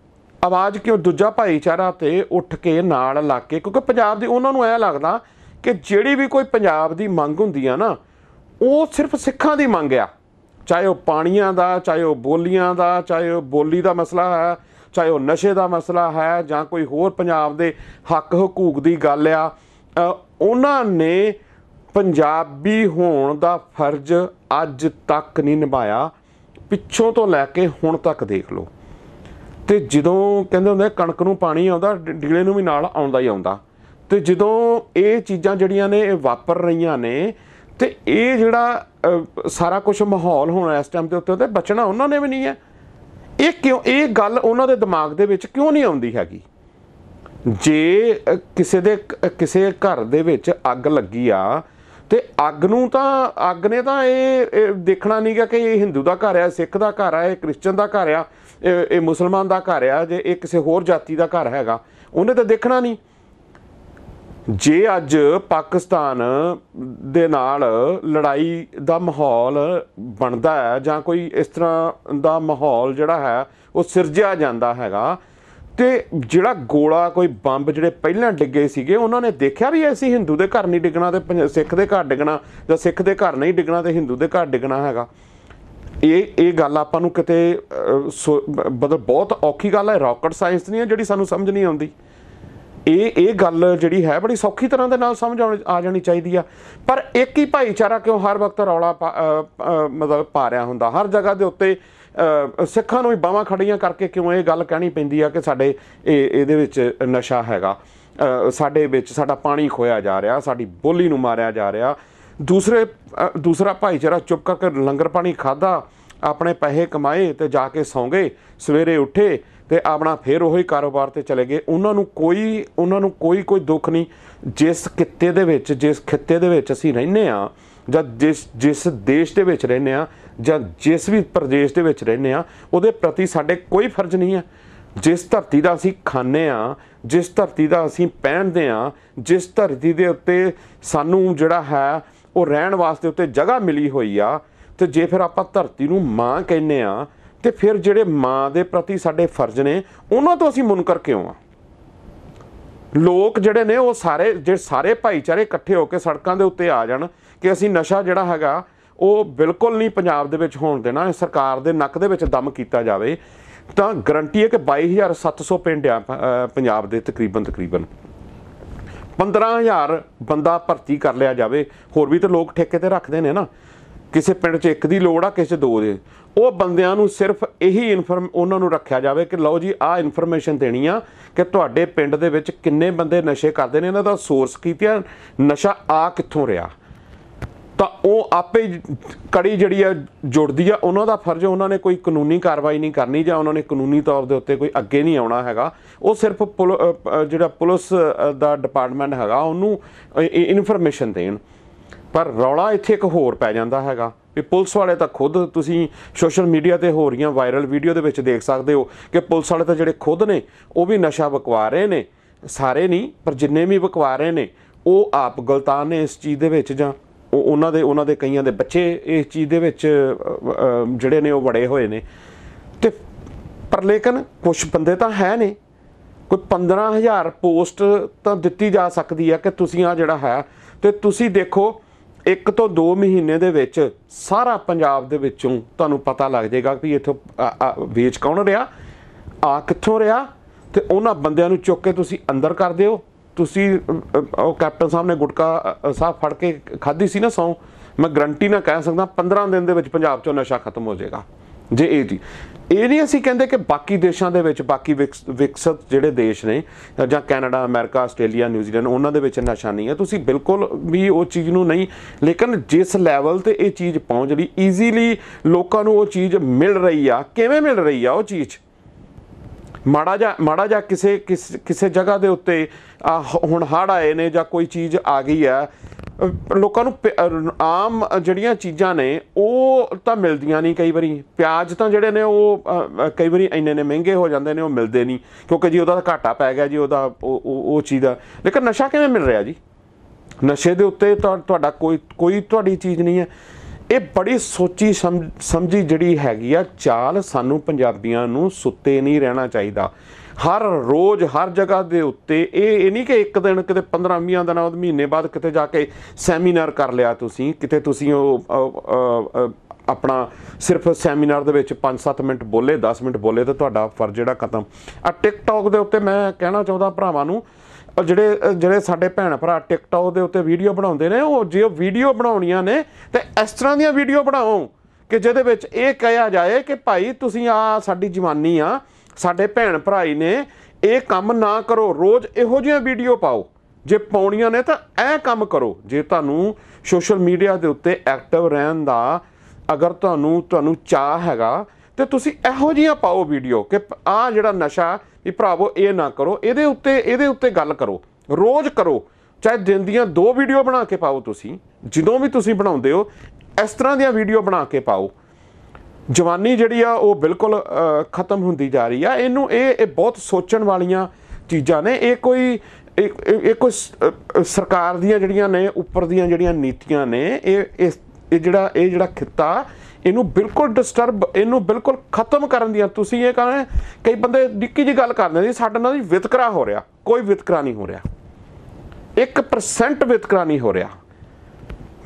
ਆਵਾਜ਼ ਕਿਉਂ ਦੂਜਾ ਭਾਈਚਾਰਾ ਤੇ ਉੱਠ ਕੇ ਨਾਲ ਲੱਗ ਕੇ ਕਿਉਂਕਿ ਪੰਜਾਬ ਦੇ ਉਹਨਾਂ ਨੂੰ ਐ ਲੱਗਦਾ ਕਿ ਜਿਹੜੀ ਵੀ ਕੋਈ ਪੰਜਾਬ ਦੀ ਮੰਗ ਹੁੰਦੀ ਆ ਨਾ ਉਹ ਸਿਰਫ ਸਿੱਖਾਂ ਦੀ ਮੰਗ ਆ ਚਾਹੇ ਉਹ ਪਾਣੀਆਂ ਦਾ ਚਾਹੇ ਉਹ ਬੋਲੀਆਂ ਦਾ ਚਾਹੇ ਉਹ ਬੋਲੀ ਦਾ ਮਸਲਾ ਹੈ ਚਾਹੇ ਉਹ ਨਸ਼ੇ ਦਾ ਮਸਲਾ ਹੈ ਜਾਂ ਕੋਈ ਹੋਰ ਪੰਜਾਬ ਦੇ ਹੱਕ ਹਕੂਕ ਦੀ ਗੱਲ ਆ ਉਹਨਾਂ ਨੇ ਪੰਜਾਬੀ ਹੋਣ ਦਾ ਫਰਜ਼ ਅੱਜ ਤੱਕ ਨਹੀਂ ਨਿਭਾਇਆ ਪਿੱਛੋਂ ਤੋਂ ਲੈ ਕੇ ਹੁਣ ਤੱਕ ਦੇਖ ਲਓ ਤੇ ਜਦੋਂ ਕਹਿੰਦੇ ਹੁੰਦੇ ਕਣਕ ਨੂੰ ਪਾਣੀ ਆਉਂਦਾ ਡੀਲੇ ਨੂੰ ਵੀ ਨਾਲ ਆਉਂਦਾ ਹੀ ਆਉਂਦਾ ਤੇ ਜਦੋਂ ਇਹ ਚੀਜ਼ਾਂ ਜਿਹੜੀਆਂ ਨੇ ਇਹ ਵਾਪਰ ਰਹੀਆਂ ਨੇ ਤੇ ਇਹ ਜਿਹੜਾ ਸਾਰਾ ਕੁਝ ਮਾਹੌਲ ਹੋਣਾ ਇਸ ਟਾਈਮ ਦੇ ਉੱਤੇ ਤੇ ਬਚਣਾ ਉਹਨਾਂ ਨੇ ਵੀ ਨਹੀਂ ਹੈ ਇਹ ਕਿਉਂ ਇਹ ਗੱਲ ਉਹਨਾਂ ਦੇ ਦਿਮਾਗ ਦੇ ਵਿੱਚ ਕਿਉਂ ਨਹੀਂ ਆਉਂਦੀ ਹੈਗੀ ਜੇ ਕਿਸੇ ਦੇ ਕਿਸੇ ਘਰ ਦੇ ਵਿੱਚ ਅੱਗ ਲੱਗੀ ਆ ਤੇ ਅੱਗ ਨੂੰ ਤਾਂ ਅੱਗ ਨੇ ਤਾਂ ਇਹ ਦੇਖਣਾ ਨਹੀਂਗਾ ਕਿ ਇਹ ਹਿੰਦੂ ਦਾ ਘਰ ਆ ਸਿੱਖ ਦਾ ਘਰ ਆ ਇਹ ਕ੍ਰਿਸਚਨ ਦਾ ਘਰ ਆ ਇਹ ਮੁਸਲਮਾਨ ਦਾ ਘਰ ਆ ਜੇ ਇਹ ਕਿਸੇ ਹੋਰ ਜਾਤੀ ਦਾ ਘਰ ਹੈਗਾ ਉਹਨੇ ਤਾਂ ਦੇਖਣਾ ਨਹੀਂ ਜੇ ਅੱਜ ਪਾਕਿਸਤਾਨ ਦੇ ਨਾਲ ਲੜਾਈ ਦਾ ਮਾਹੌਲ ਬਣਦਾ ਹੈ ਜਾਂ ਕੋਈ ਇਸ ਤਰ੍ਹਾਂ ਦਾ ਮਾਹੌਲ ਜਿਹੜਾ ਹੈ ਉਹ ਸਿਰਜਿਆ ਜਾਂਦਾ ਹੈਗਾ ਤੇ ਜਿਹੜਾ ਗੋਲਾ ਕੋਈ ਬੰਬ ਜਿਹੜੇ ਪਹਿਲਾਂ ਡਿੱਗੇ ਸੀਗੇ ਉਹਨਾਂ ਨੇ ਦੇਖਿਆ ਵੀ ਐਸੀ ਹਿੰਦੂ ਦੇ ਘਰ ਨਹੀਂ ਡਿੱਗਣਾ ਤੇ ਸਿੱਖ ਦੇ ਘਰ ਡਿੱਗਣਾ ਜਾਂ ਸਿੱਖ ਦੇ ਘਰ ਨਹੀਂ ਡਿੱਗਣਾ ਤੇ ਹਿੰਦੂ ਦੇ ਘਰ ਡਿੱਗਣਾ ਹੈਗਾ ਇਹ ਇਹ ਗੱਲ ਆਪਾਂ ਨੂੰ ਕਿਤੇ ਮਤਲਬ ਬਹੁਤ ਔਖੀ ਗੱਲ ਹੈ ਰਾਕਟ ਸਾਇੰਸ ਨਹੀਂ ਹੈ ਜਿਹੜੀ ਸਾਨੂੰ ਸਮਝ ਨਹੀਂ ਆਉਂਦੀ ਇਹ ਇਹ ਗੱਲ ਜਿਹੜੀ ਹੈ ਬੜੀ ਸੌਖੀ ਤਰ੍ਹਾਂ ਦੇ ਨਾਲ ਸਮਝ ਆ ਜਾਣੀ ਚਾਹੀਦੀ ਆ ਪਰ ਇੱਕ ਹੀ ਭਾਈਚਾਰਾ ਕਿਉਂ ਹਰ ਵਕਤ ਰੌਲਾ ਮਤਲਬ ਪਾ ਰਿਹਾ ਹੁੰਦਾ ਹਰ ਜਗ੍ਹਾ ਦੇ ਉੱਤੇ ਸਿੱਖਾਂ ਨੂੰ ਵੀ ਬਾਹਾਂ ਖੜੀਆਂ ਕਰਕੇ ਕਿਉਂ ਇਹ ਗੱਲ ਕਹਿਣੀ ਪੈਂਦੀ ਆ ਕਿ ਸਾਡੇ ਇਹ ਇਹਦੇ ਵਿੱਚ ਨਸ਼ਾ ਹੈਗਾ ਸਾਡੇ ਵਿੱਚ ਸਾਡਾ ਪਾਣੀ ਖੋਇਆ ਜਾ ਰਿਹਾ ਸਾਡੀ ਬੋਲੀ ਨੂੰ ਮਾਰਿਆ ਜਾ ਰਿਹਾ ਦੂਸਰੇ ਦੂਸਰਾ ਭਾਈ ਜਿਹੜਾ ਚੁੱਪ ਕਰਕੇ ਲੰਗਰ ਪਾਣੀ ਖਾਦਾ ਆਪਣੇ ਪੈਸੇ ਕਮਾਏ ਤੇ ਜਾ ਕੇ ਸੌਂ ਗਏ ਸਵੇਰੇ ਉੱਠੇ ਤੇ ਆਪਣਾ ਫੇਰ ਉਹੀ ਕਾਰੋਬਾਰ ਤੇ ਚਲੇ ਗਏ ਉਹਨਾਂ ਨੂੰ ਕੋਈ ਉਹਨਾਂ ਨੂੰ ਕੋਈ ਕੋਈ ਦੁੱਖ ਨਹੀਂ ਜਿਸ ਕਿੱਤੇ ਦੇ ਵਿੱਚ ਜਿਸ ਖਿੱਤੇ ਦੇ ਵਿੱਚ ਅਸੀਂ ਰਹਿੰਦੇ ਆ ਜਾਂ ਜਿਸ ਜਿਸ ਦੇਸ਼ ਦੇ ਵਿੱਚ ਰਹਿੰਦੇ ਆ ਜਾਂ ਜਿਸ ਵੀ ਪ੍ਰਦੇਸ਼ ਦੇ ਵਿੱਚ ਰਹਿੰਦੇ ਆ ਉਹਦੇ ਪ੍ਰਤੀ ਸਾਡੇ ਕੋਈ ਫਰਜ਼ ਨਹੀਂ ਹੈ ਜਿਸ ਧਰਤੀ ਦਾ ਅਸੀਂ ਖਾਣੇ ਆ ਜਿਸ ਧਰਤੀ ਦਾ ਅਸੀਂ ਪਹਿਨਦੇ ਆ ਜਿਸ ਧਰਤੀ ਦੇ ਉੱਤੇ ਸਾਨੂੰ ਜਿਹੜਾ ਹੈ ਉਹ ਰਹਿਣ ਵਾਸਤੇ ਉੱਤੇ ਜਗ੍ਹਾ ਮਿਲੀ ਹੋਈ ਆ ਤੇ ਜੇ ਫਿਰ ਆਪਾਂ ਧਰਤੀ ਨੂੰ ਮਾਂ ਕਹਿੰਨੇ ਆ ਤੇ ਫਿਰ ਜਿਹੜੇ ਮਾਂ ਦੇ ਪ੍ਰਤੀ ਸਾਡੇ ਫਰਜ਼ ਨੇ ਉਹਨਾਂ ਤੋਂ ਅਸੀਂ ਮੁਨਕਰ ਕਿਉਂ ਆ ਲੋਕ ਜਿਹੜੇ ਨੇ ਉਹ ਸਾਰੇ ਜਿਹੜੇ ਸਾਰੇ ਭਾਈਚਾਰੇ ਇਕੱਠੇ ਹੋ ਕੇ ਸੜਕਾਂ ਦੇ ਉੱਤੇ ਆ ਜਾਣ ਕਿ ਅਸੀਂ ਨਸ਼ਾ ਜਿਹੜਾ ਹੈਗਾ ਉਹ ਬਿਲਕੁਲ ਨਹੀਂ ਪੰਜਾਬ ਦੇ ਵਿੱਚ ਹੋਣ ਦੇਣਾ ਸਰਕਾਰ ਦੇ ਨੱਕ ਦੇ ਵਿੱਚ ਦਮ ਕੀਤਾ ਜਾਵੇ ਤਾਂ ਗਰੰਟੀ ਹੈ ਕਿ 22700 ਪਿੰਡ ਆ ਪੰਜਾਬ ਦੇ ਤਕਰੀਬਨ ਤਕਰੀਬਨ 15000 ਬੰਦਾ ਭਰਤੀ ਕਰ ਲਿਆ ਜਾਵੇ ਹੋਰ ਵੀ ਤੇ ਲੋਕ ਠੇਕੇ ਤੇ ਰੱਖਦੇ ਨੇ ਨਾ ਕਿਸੇ ਪਿੰਡ 'ਚ ਇੱਕ ਦੀ ਲੋੜ ਆ ਕਿਸੇ 'ਚ ਦੋ ਦੇ ਉਹ ਬੰਦਿਆਂ ਨੂੰ ਸਿਰਫ ਇਹੀ ਇਨਫਰਮ ਉਹਨਾਂ ਨੂੰ ਰੱਖਿਆ ਜਾਵੇ ਕਿ ਲਓ ਜੀ ਆਹ ਇਨਫਰਮੇਸ਼ਨ ਦੇਣੀ ਆ ਕਿ ਤੁਹਾਡੇ ਪਿੰਡ ਦੇ ਵਿੱਚ ਕਿੰਨੇ ਬੰਦੇ ਨਸ਼ੇ ਕਰਦੇ ਨੇ ਇਹਨਾਂ ਦਾ ਸੋਰਸ ਕੀ ਤੇ ਨਸ਼ਾ ਆ ਕਿੱਥੋਂ ਰਿਹਾ ਤਾਂ ਉਹ ਆਪੇ ਕੜੀ ਜਿਹੜੀ ਆ ਜੁੜਦੀ ਆ ਉਹਨਾਂ ਦਾ ਫਰਜ਼ ਉਹਨਾਂ ਨੇ ਕੋਈ ਕਾਨੂੰਨੀ ਕਾਰਵਾਈ ਨਹੀਂ ਕਰਨੀ ਜਾਂ ਉਹਨਾਂ ਨੇ ਕਾਨੂੰਨੀ ਤੌਰ ਦੇ ਉੱਤੇ ਕੋਈ ਅੱਗੇ ਨਹੀਂ ਆਉਣਾ ਹੈਗਾ ਉਹ ਸਿਰਫ ਜਿਹੜਾ ਪੁਲਿਸ ਦਾ ਡਿਪਾਰਟਮੈਂਟ ਹੈਗਾ ਉਹਨੂੰ ਇਨਫੋਰਮੇਸ਼ਨ ਦੇਣ ਪਰ ਰੌਲਾ ਇੱਥੇ ਇੱਕ ਹੋਰ ਪੈ ਜਾਂਦਾ ਹੈਗਾ ਵੀ ਪੁਲਿਸ ਵਾਲੇ ਤਾਂ ਖੁਦ ਤੁਸੀਂ ਸੋਸ਼ਲ ਮੀਡੀਆ ਤੇ ਹੋ ਰਹੀਆਂ ਵਾਇਰਲ ਵੀਡੀਓ ਦੇ ਵਿੱਚ ਦੇਖ ਸਕਦੇ ਹੋ ਕਿ ਪੁਲਿਸ ਵਾਲੇ ਤਾਂ ਜਿਹੜੇ ਖੁਦ ਨੇ ਉਹ ਵੀ ਨਸ਼ਾ ਬਕਵਾ ਰਹੇ ਨੇ ਸਾਰੇ ਨਹੀਂ ਪਰ ਜਿੰਨੇ ਵੀ ਬਕਵਾ ਰਹੇ ਨੇ ਉਹ ਆਪ ਗਲਤਾਨ ਨੇ ਇਸ ਚੀਜ਼ ਦੇ ਵਿੱਚ ਜਾਂ ਉਹ ਉਹਨਾਂ ਦੇ ਉਹਨਾਂ ਦੇ ਕਈਆਂ ਦੇ ਬੱਚੇ ਇਸ ਚੀਜ਼ ਦੇ ਵਿੱਚ ਜਿਹੜੇ ਨੇ ਉਹ ਵੜੇ ਹੋਏ ਨੇ ਤੇ ਪਰ ਲੇਕਿਨ ਕੁਝ ਬੰਦੇ ਤਾਂ ਹੈ ਨੇ ਕੋਈ 15000 ਪੋਸਟ ਤਾਂ ਦਿੱਤੀ ਜਾ ਸਕਦੀ ਆ ਕਿ ਤੁਸੀਂ ਆ ਜਿਹੜਾ ਹੈ ਤੇ ਤੁਸੀਂ ਦੇਖੋ ਇੱਕ ਤੋਂ 2 ਮਹੀਨੇ ਦੇ ਵਿੱਚ ਸਾਰਾ ਪੰਜਾਬ ਦੇ ਵਿੱਚੋਂ ਤੁਹਾਨੂੰ ਪਤਾ ਲੱਗ ਜਾਏਗਾ ਕਿ ਇੱਥੋਂ ਵੇਚ ਕੌਣ ਰਿਹਾ ਆ ਕਿੱਥੋਂ ਰਿਹਾ ਤੇ ਉਹਨਾਂ ਬੰਦਿਆਂ ਨੂੰ ਚੁੱਕ ਕੇ ਤੁਸੀਂ ਅੰਦਰ ਕਰ ਦਿਓ ਤੁਸੀਂ ਉਹ ਕੈਪਟਨ ਸਾਹਿਬ ਨੇ ਗੁਟਕਾ ਸਾਫ ਫੜ ਕੇ ਖਾਧੀ ਸੀ ਨਾ ਸੌ ਮੈਂ ਗਰੰਟੀ ਨਾਲ ਕਹਿ ਸਕਦਾ 15 ਦਿਨ ਦੇ ਵਿੱਚ ਪੰਜਾਬ 'ਚੋਂ ਨਸ਼ਾ ਖਤਮ ਹੋ ਜਾਏਗਾ ਜੇ ਇਹ ਜੀ ਇਹ ਨਹੀਂ ਅਸੀਂ ਕਹਿੰਦੇ ਕਿ ਬਾਕੀ ਦੇਸ਼ਾਂ ਦੇ ਵਿੱਚ ਬਾਕੀ ਵਿਕਸਿਤ ਜਿਹੜੇ ਦੇਸ਼ ਨੇ ਜਾਂ ਕੈਨੇਡਾ ਅਮਰੀਕਾ ਆਸਟ੍ਰੇਲੀਆ ਨਿਊਜ਼ੀਲੈਂਡ ਉਹਨਾਂ ਦੇ ਵਿੱਚ ਨਸ਼ਾ ਨਹੀਂ ਹੈ ਤੁਸੀਂ ਬਿਲਕੁਲ ਵੀ ਉਹ ਚੀਜ਼ ਨੂੰ ਨਹੀਂ ਲੇਕਿਨ ਜਿਸ ਲੈਵਲ ਤੇ ਇਹ ਚੀਜ਼ ਪਹੁੰਚ ਰਹੀ ਈਜ਼ੀਲੀ ਲੋਕਾਂ ਨੂੰ ਉਹ ਚੀਜ਼ ਮਿਲ ਰਹੀ ਆ ਕਿਵੇਂ ਮਿਲ ਰਹੀ ਆ ਉਹ ਚੀਜ਼ ਮਾੜਾ ਜਾਂ ਮਾੜਾ ਜਾਂ ਕਿਸੇ ਕਿਸੇ ਜਗ੍ਹਾ ਦੇ ਉੱਤੇ ਹੁਣ ਹੜ ਆਏ ਨੇ ਜਾਂ ਕੋਈ ਚੀਜ਼ ਆ ਗਈ ਆ ਲੋਕਾਂ ਨੂੰ ਆਮ ਜਿਹੜੀਆਂ ਚੀਜ਼ਾਂ ਨੇ ਉਹ ਤਾਂ ਮਿਲਦੀਆਂ ਨਹੀਂ ਕਈ ਵਾਰੀ ਪਿਆਜ਼ ਤਾਂ ਜਿਹੜੇ ਨੇ ਉਹ ਕਈ ਵਾਰੀ ਇੰਨੇ ਨੇ ਮਹਿੰਗੇ ਹੋ ਜਾਂਦੇ ਨੇ ਉਹ ਮਿਲਦੇ ਨਹੀਂ ਕਿਉਂਕਿ ਜੀ ਉਹਦਾ ਘਾਟਾ ਪੈ ਗਿਆ ਜੀ ਉਹਦਾ ਉਹ ਚੀਜ਼ ਦਾ ਲੇਕਿਨ ਨਸ਼ਾ ਕਿਵੇਂ ਮਿਲ ਰਿਹਾ ਜੀ ਨਸ਼ੇ ਦੇ ਉੱਤੇ ਤੁਹਾਡਾ ਕੋਈ ਕੋਈ ਤੁਹਾਡੀ ਚੀਜ਼ ਨਹੀਂ ਹੈ ਇਹ ਬੜੀ ਸੋਚੀ ਸਮਝੀ ਜਿਹੜੀ ਹੈਗੀ ਆ ਚਾਲ ਸਾਨੂੰ ਪੰਜਾਬੀਆਂ ਨੂੰ ਸੁੱਤੇ ਨਹੀਂ ਰਹਿਣਾ ਚਾਹੀਦਾ ਹਰ ਰੋਜ਼ ਹਰ ਜਗ੍ਹਾ ਦੇ ਉੱਤੇ ਇਹ ਇਹ ਨਹੀਂ ਕਿ ਇੱਕ ਦਿਨ ਕਿਤੇ 15 ਦਾ ਨਾ ਉਹ ਮਹੀਨੇ ਬਾਅਦ ਕਿਤੇ ਜਾ ਕੇ ਸੈਮੀਨਾਰ ਕਰ ਲਿਆ ਤੁਸੀਂ ਕਿਤੇ ਤੁਸੀਂ ਉਹ ਆਪਣਾ ਸਿਰਫ ਸੈਮੀਨਾਰ ਦੇ ਵਿੱਚ 5-7 ਮਿੰਟ ਬੋਲੇ 10 ਮਿੰਟ ਬੋਲੇ ਤਾਂ ਤੁਹਾਡਾ ਫਰਜ਼ ਜਿਹੜਾ ਖਤਮ ਆ ਟਿਕਟੌਕ ਦੇ ਉੱਤੇ ਮੈਂ ਕਹਿਣਾ ਚਾਹੁੰਦਾ ਭਰਾਵਾਂ ਨੂੰ ਔਰ ਜਿਹੜੇ ਜਿਹੜੇ ਸਾਡੇ ਭੈਣ ਭਰਾ ਟਿਕਟੌਕ ਦੇ ਉੱਤੇ ਵੀਡੀਓ ਬਣਾਉਂਦੇ ਨੇ ਉਹ ਜੇ ਵੀਡੀਓ ਬਣਾਉਣੀਆਂ ਨੇ ਤੇ ਇਸ ਤਰ੍ਹਾਂ ਦੀਆਂ ਵੀਡੀਓ ਬਣਾਓ ਕਿ ਜਿਹਦੇ ਵਿੱਚ ਇਹ ਕਿਹਾ ਜਾਏ ਕਿ ਭਾਈ ਤੁਸੀਂ ਆ ਸਾਡੀ ਜਵਾਨੀ ਆ ਸਾਡੇ ਭੈਣ ਭਰਾਈ ਨੇ ਇਹ ਕੰਮ ਨਾ ਕਰੋ ਰੋਜ਼ ਇਹੋ ਜਿਹੀਆਂ ਵੀਡੀਓ ਪਾਓ ਜੇ ਪਾਉਣੀਆਂ ਨੇ ਤਾਂ ਇਹ ਕੰਮ ਕਰੋ ਜੇ ਤੁਹਾਨੂੰ ਸੋਸ਼ਲ ਮੀਡੀਆ ਦੇ ਉੱਤੇ ਐਕਟਿਵ ਰਹਿਣ ਦਾ ਅਗਰ ਤੁਹਾਨੂੰ ਤੁਹਾਨੂੰ ਚਾਹ ਹੈਗਾ ਤੇ ਤੁਸੀਂ ਇਹੋ ਜਿਹੀਆਂ ਪਾਓ ਵੀਡੀਓ ਕਿ ਆ ਜਿਹੜਾ ਨਸ਼ਾ ਵੀ ਭਰਾਵੋ ਇਹ ਨਾ ਕਰੋ ਇਹਦੇ ਉੱਤੇ ਇਹਦੇ ਉੱਤੇ ਗੱਲ ਕਰੋ ਰੋਜ਼ ਕਰੋ ਚਾਹੇ ਦਿਨ ਦੀਆਂ ਦੋ ਵੀਡੀਓ ਬਣਾ ਕੇ ਪਾਓ ਤੁਸੀਂ ਜਦੋਂ ਵੀ ਤੁਸੀਂ ਬਣਾਉਂਦੇ ਹੋ ਇਸ ਤਰ੍ਹਾਂ ਦੀਆਂ ਵੀਡੀਓ ਬਣਾ ਕੇ ਪਾਓ ਜਵਾਨੀ ਜਿਹੜੀ ਆ ਉਹ ਬਿਲਕੁਲ ਖਤਮ ਹੁੰਦੀ ਜਾ ਰਹੀ ਆ ਇਹਨੂੰ ਇਹ ਇਹ ਬਹੁਤ ਸੋਚਣ ਵਾਲੀਆਂ ਚੀਜ਼ਾਂ ਨੇ ਇਹ ਕੋਈ ਇਹ ਕੋਈ ਸਰਕਾਰ ਦੀਆਂ ਜਿਹੜੀਆਂ ਨੇ ਉੱਪਰ ਦੀਆਂ ਜਿਹੜੀਆਂ ਨੀਤੀਆਂ ਨੇ ਇਹ ਇਹ ਜਿਹੜਾ ਇਹ ਜਿਹੜਾ ਖਿੱਤਾ ਇਹਨੂੰ ਬਿਲਕੁਲ ਡਿਸਟਰਬ ਇਹਨੂੰ ਬਿਲਕੁਲ ਖਤਮ ਕਰਨ ਦੀ ਤੁਸੀਂ ਇਹ ਕਹਿੰਦੇ ਕਈ ਬੰਦੇ ਨਿੱਕੀ ਜੀ ਗੱਲ ਕਰਦੇ ਨੇ ਸਾਡੇ ਨਾਲ ਵਿਤਕਰਾ ਹੋ ਰਿਹਾ ਕੋਈ ਵਿਤਕਰਾ ਨਹੀਂ ਹੋ ਰਿਹਾ 1% ਵਿਤਕਰਾ ਨਹੀਂ ਹੋ ਰਿਹਾ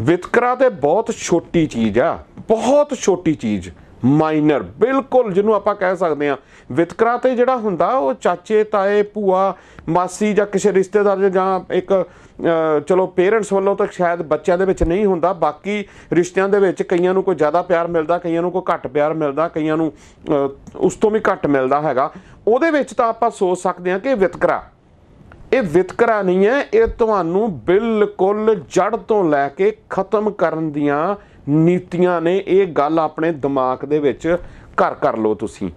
ਵਿਤਕਰਾ ਤੇ ਬਹੁਤ ਛੋਟੀ ਚੀਜ਼ ਆ ਬਹੁਤ ਛੋਟੀ ਚੀਜ਼ ਮਾਈਨਰ ਬਿਲਕੁਲ ਜਿਹਨੂੰ ਆਪਾਂ ਕਹਿ ਸਕਦੇ ਆ ਵਿਤਕਰਾ ਤੇ ਜਿਹੜਾ ਹੁੰਦਾ ਉਹ ਚਾਚੇ ਤਾਏ ਭੂਆ ਮਾਸੀ ਜਾਂ ਕਿਸੇ ਰਿਸ਼ਤੇਦਾਰ ਜਾਂ ਇੱਕ ਚਲੋ ਪੇਰੈਂਟਸ ਵੱਲੋਂ ਤਾਂ ਸ਼ਾਇਦ ਬੱਚਿਆਂ ਦੇ ਵਿੱਚ ਨਹੀਂ ਹੁੰਦਾ ਬਾਕੀ ਰਿਸ਼ਤਿਆਂ ਦੇ ਵਿੱਚ ਕਈਆਂ ਨੂੰ ਕੋਈ ਜ਼ਿਆਦਾ ਪਿਆਰ ਮਿਲਦਾ ਕਈਆਂ ਨੂੰ ਕੋਈ ਘੱਟ ਪਿਆਰ ਮਿਲਦਾ ਕਈਆਂ ਨੂੰ ਉਸ ਤੋਂ ਵੀ ਘੱਟ ਮਿਲਦਾ ਹੈਗਾ ਉਹਦੇ ਵਿੱਚ ਤਾਂ ਆਪਾਂ ਸੋਚ ਸਕਦੇ ਆ ਕਿ ਵਿਤਕਰਾ ਇਹ ਵਿਤਕਰਾ ਨਹੀਂ ਹੈ ਇਹ ਤੁਹਾਨੂੰ ਬਿਲਕੁਲ ਜੜ ਤੋਂ ਲੈ ਕੇ ਖਤਮ ਕਰਨ ਦੀਆਂ ਨੀਤੀਆਂ ਨੇ ਇਹ ਗੱਲ ਆਪਣੇ ਦਿਮਾਗ ਦੇ ਵਿੱਚ ਘਰ ਕਰ ਲਓ ਤੁਸੀਂ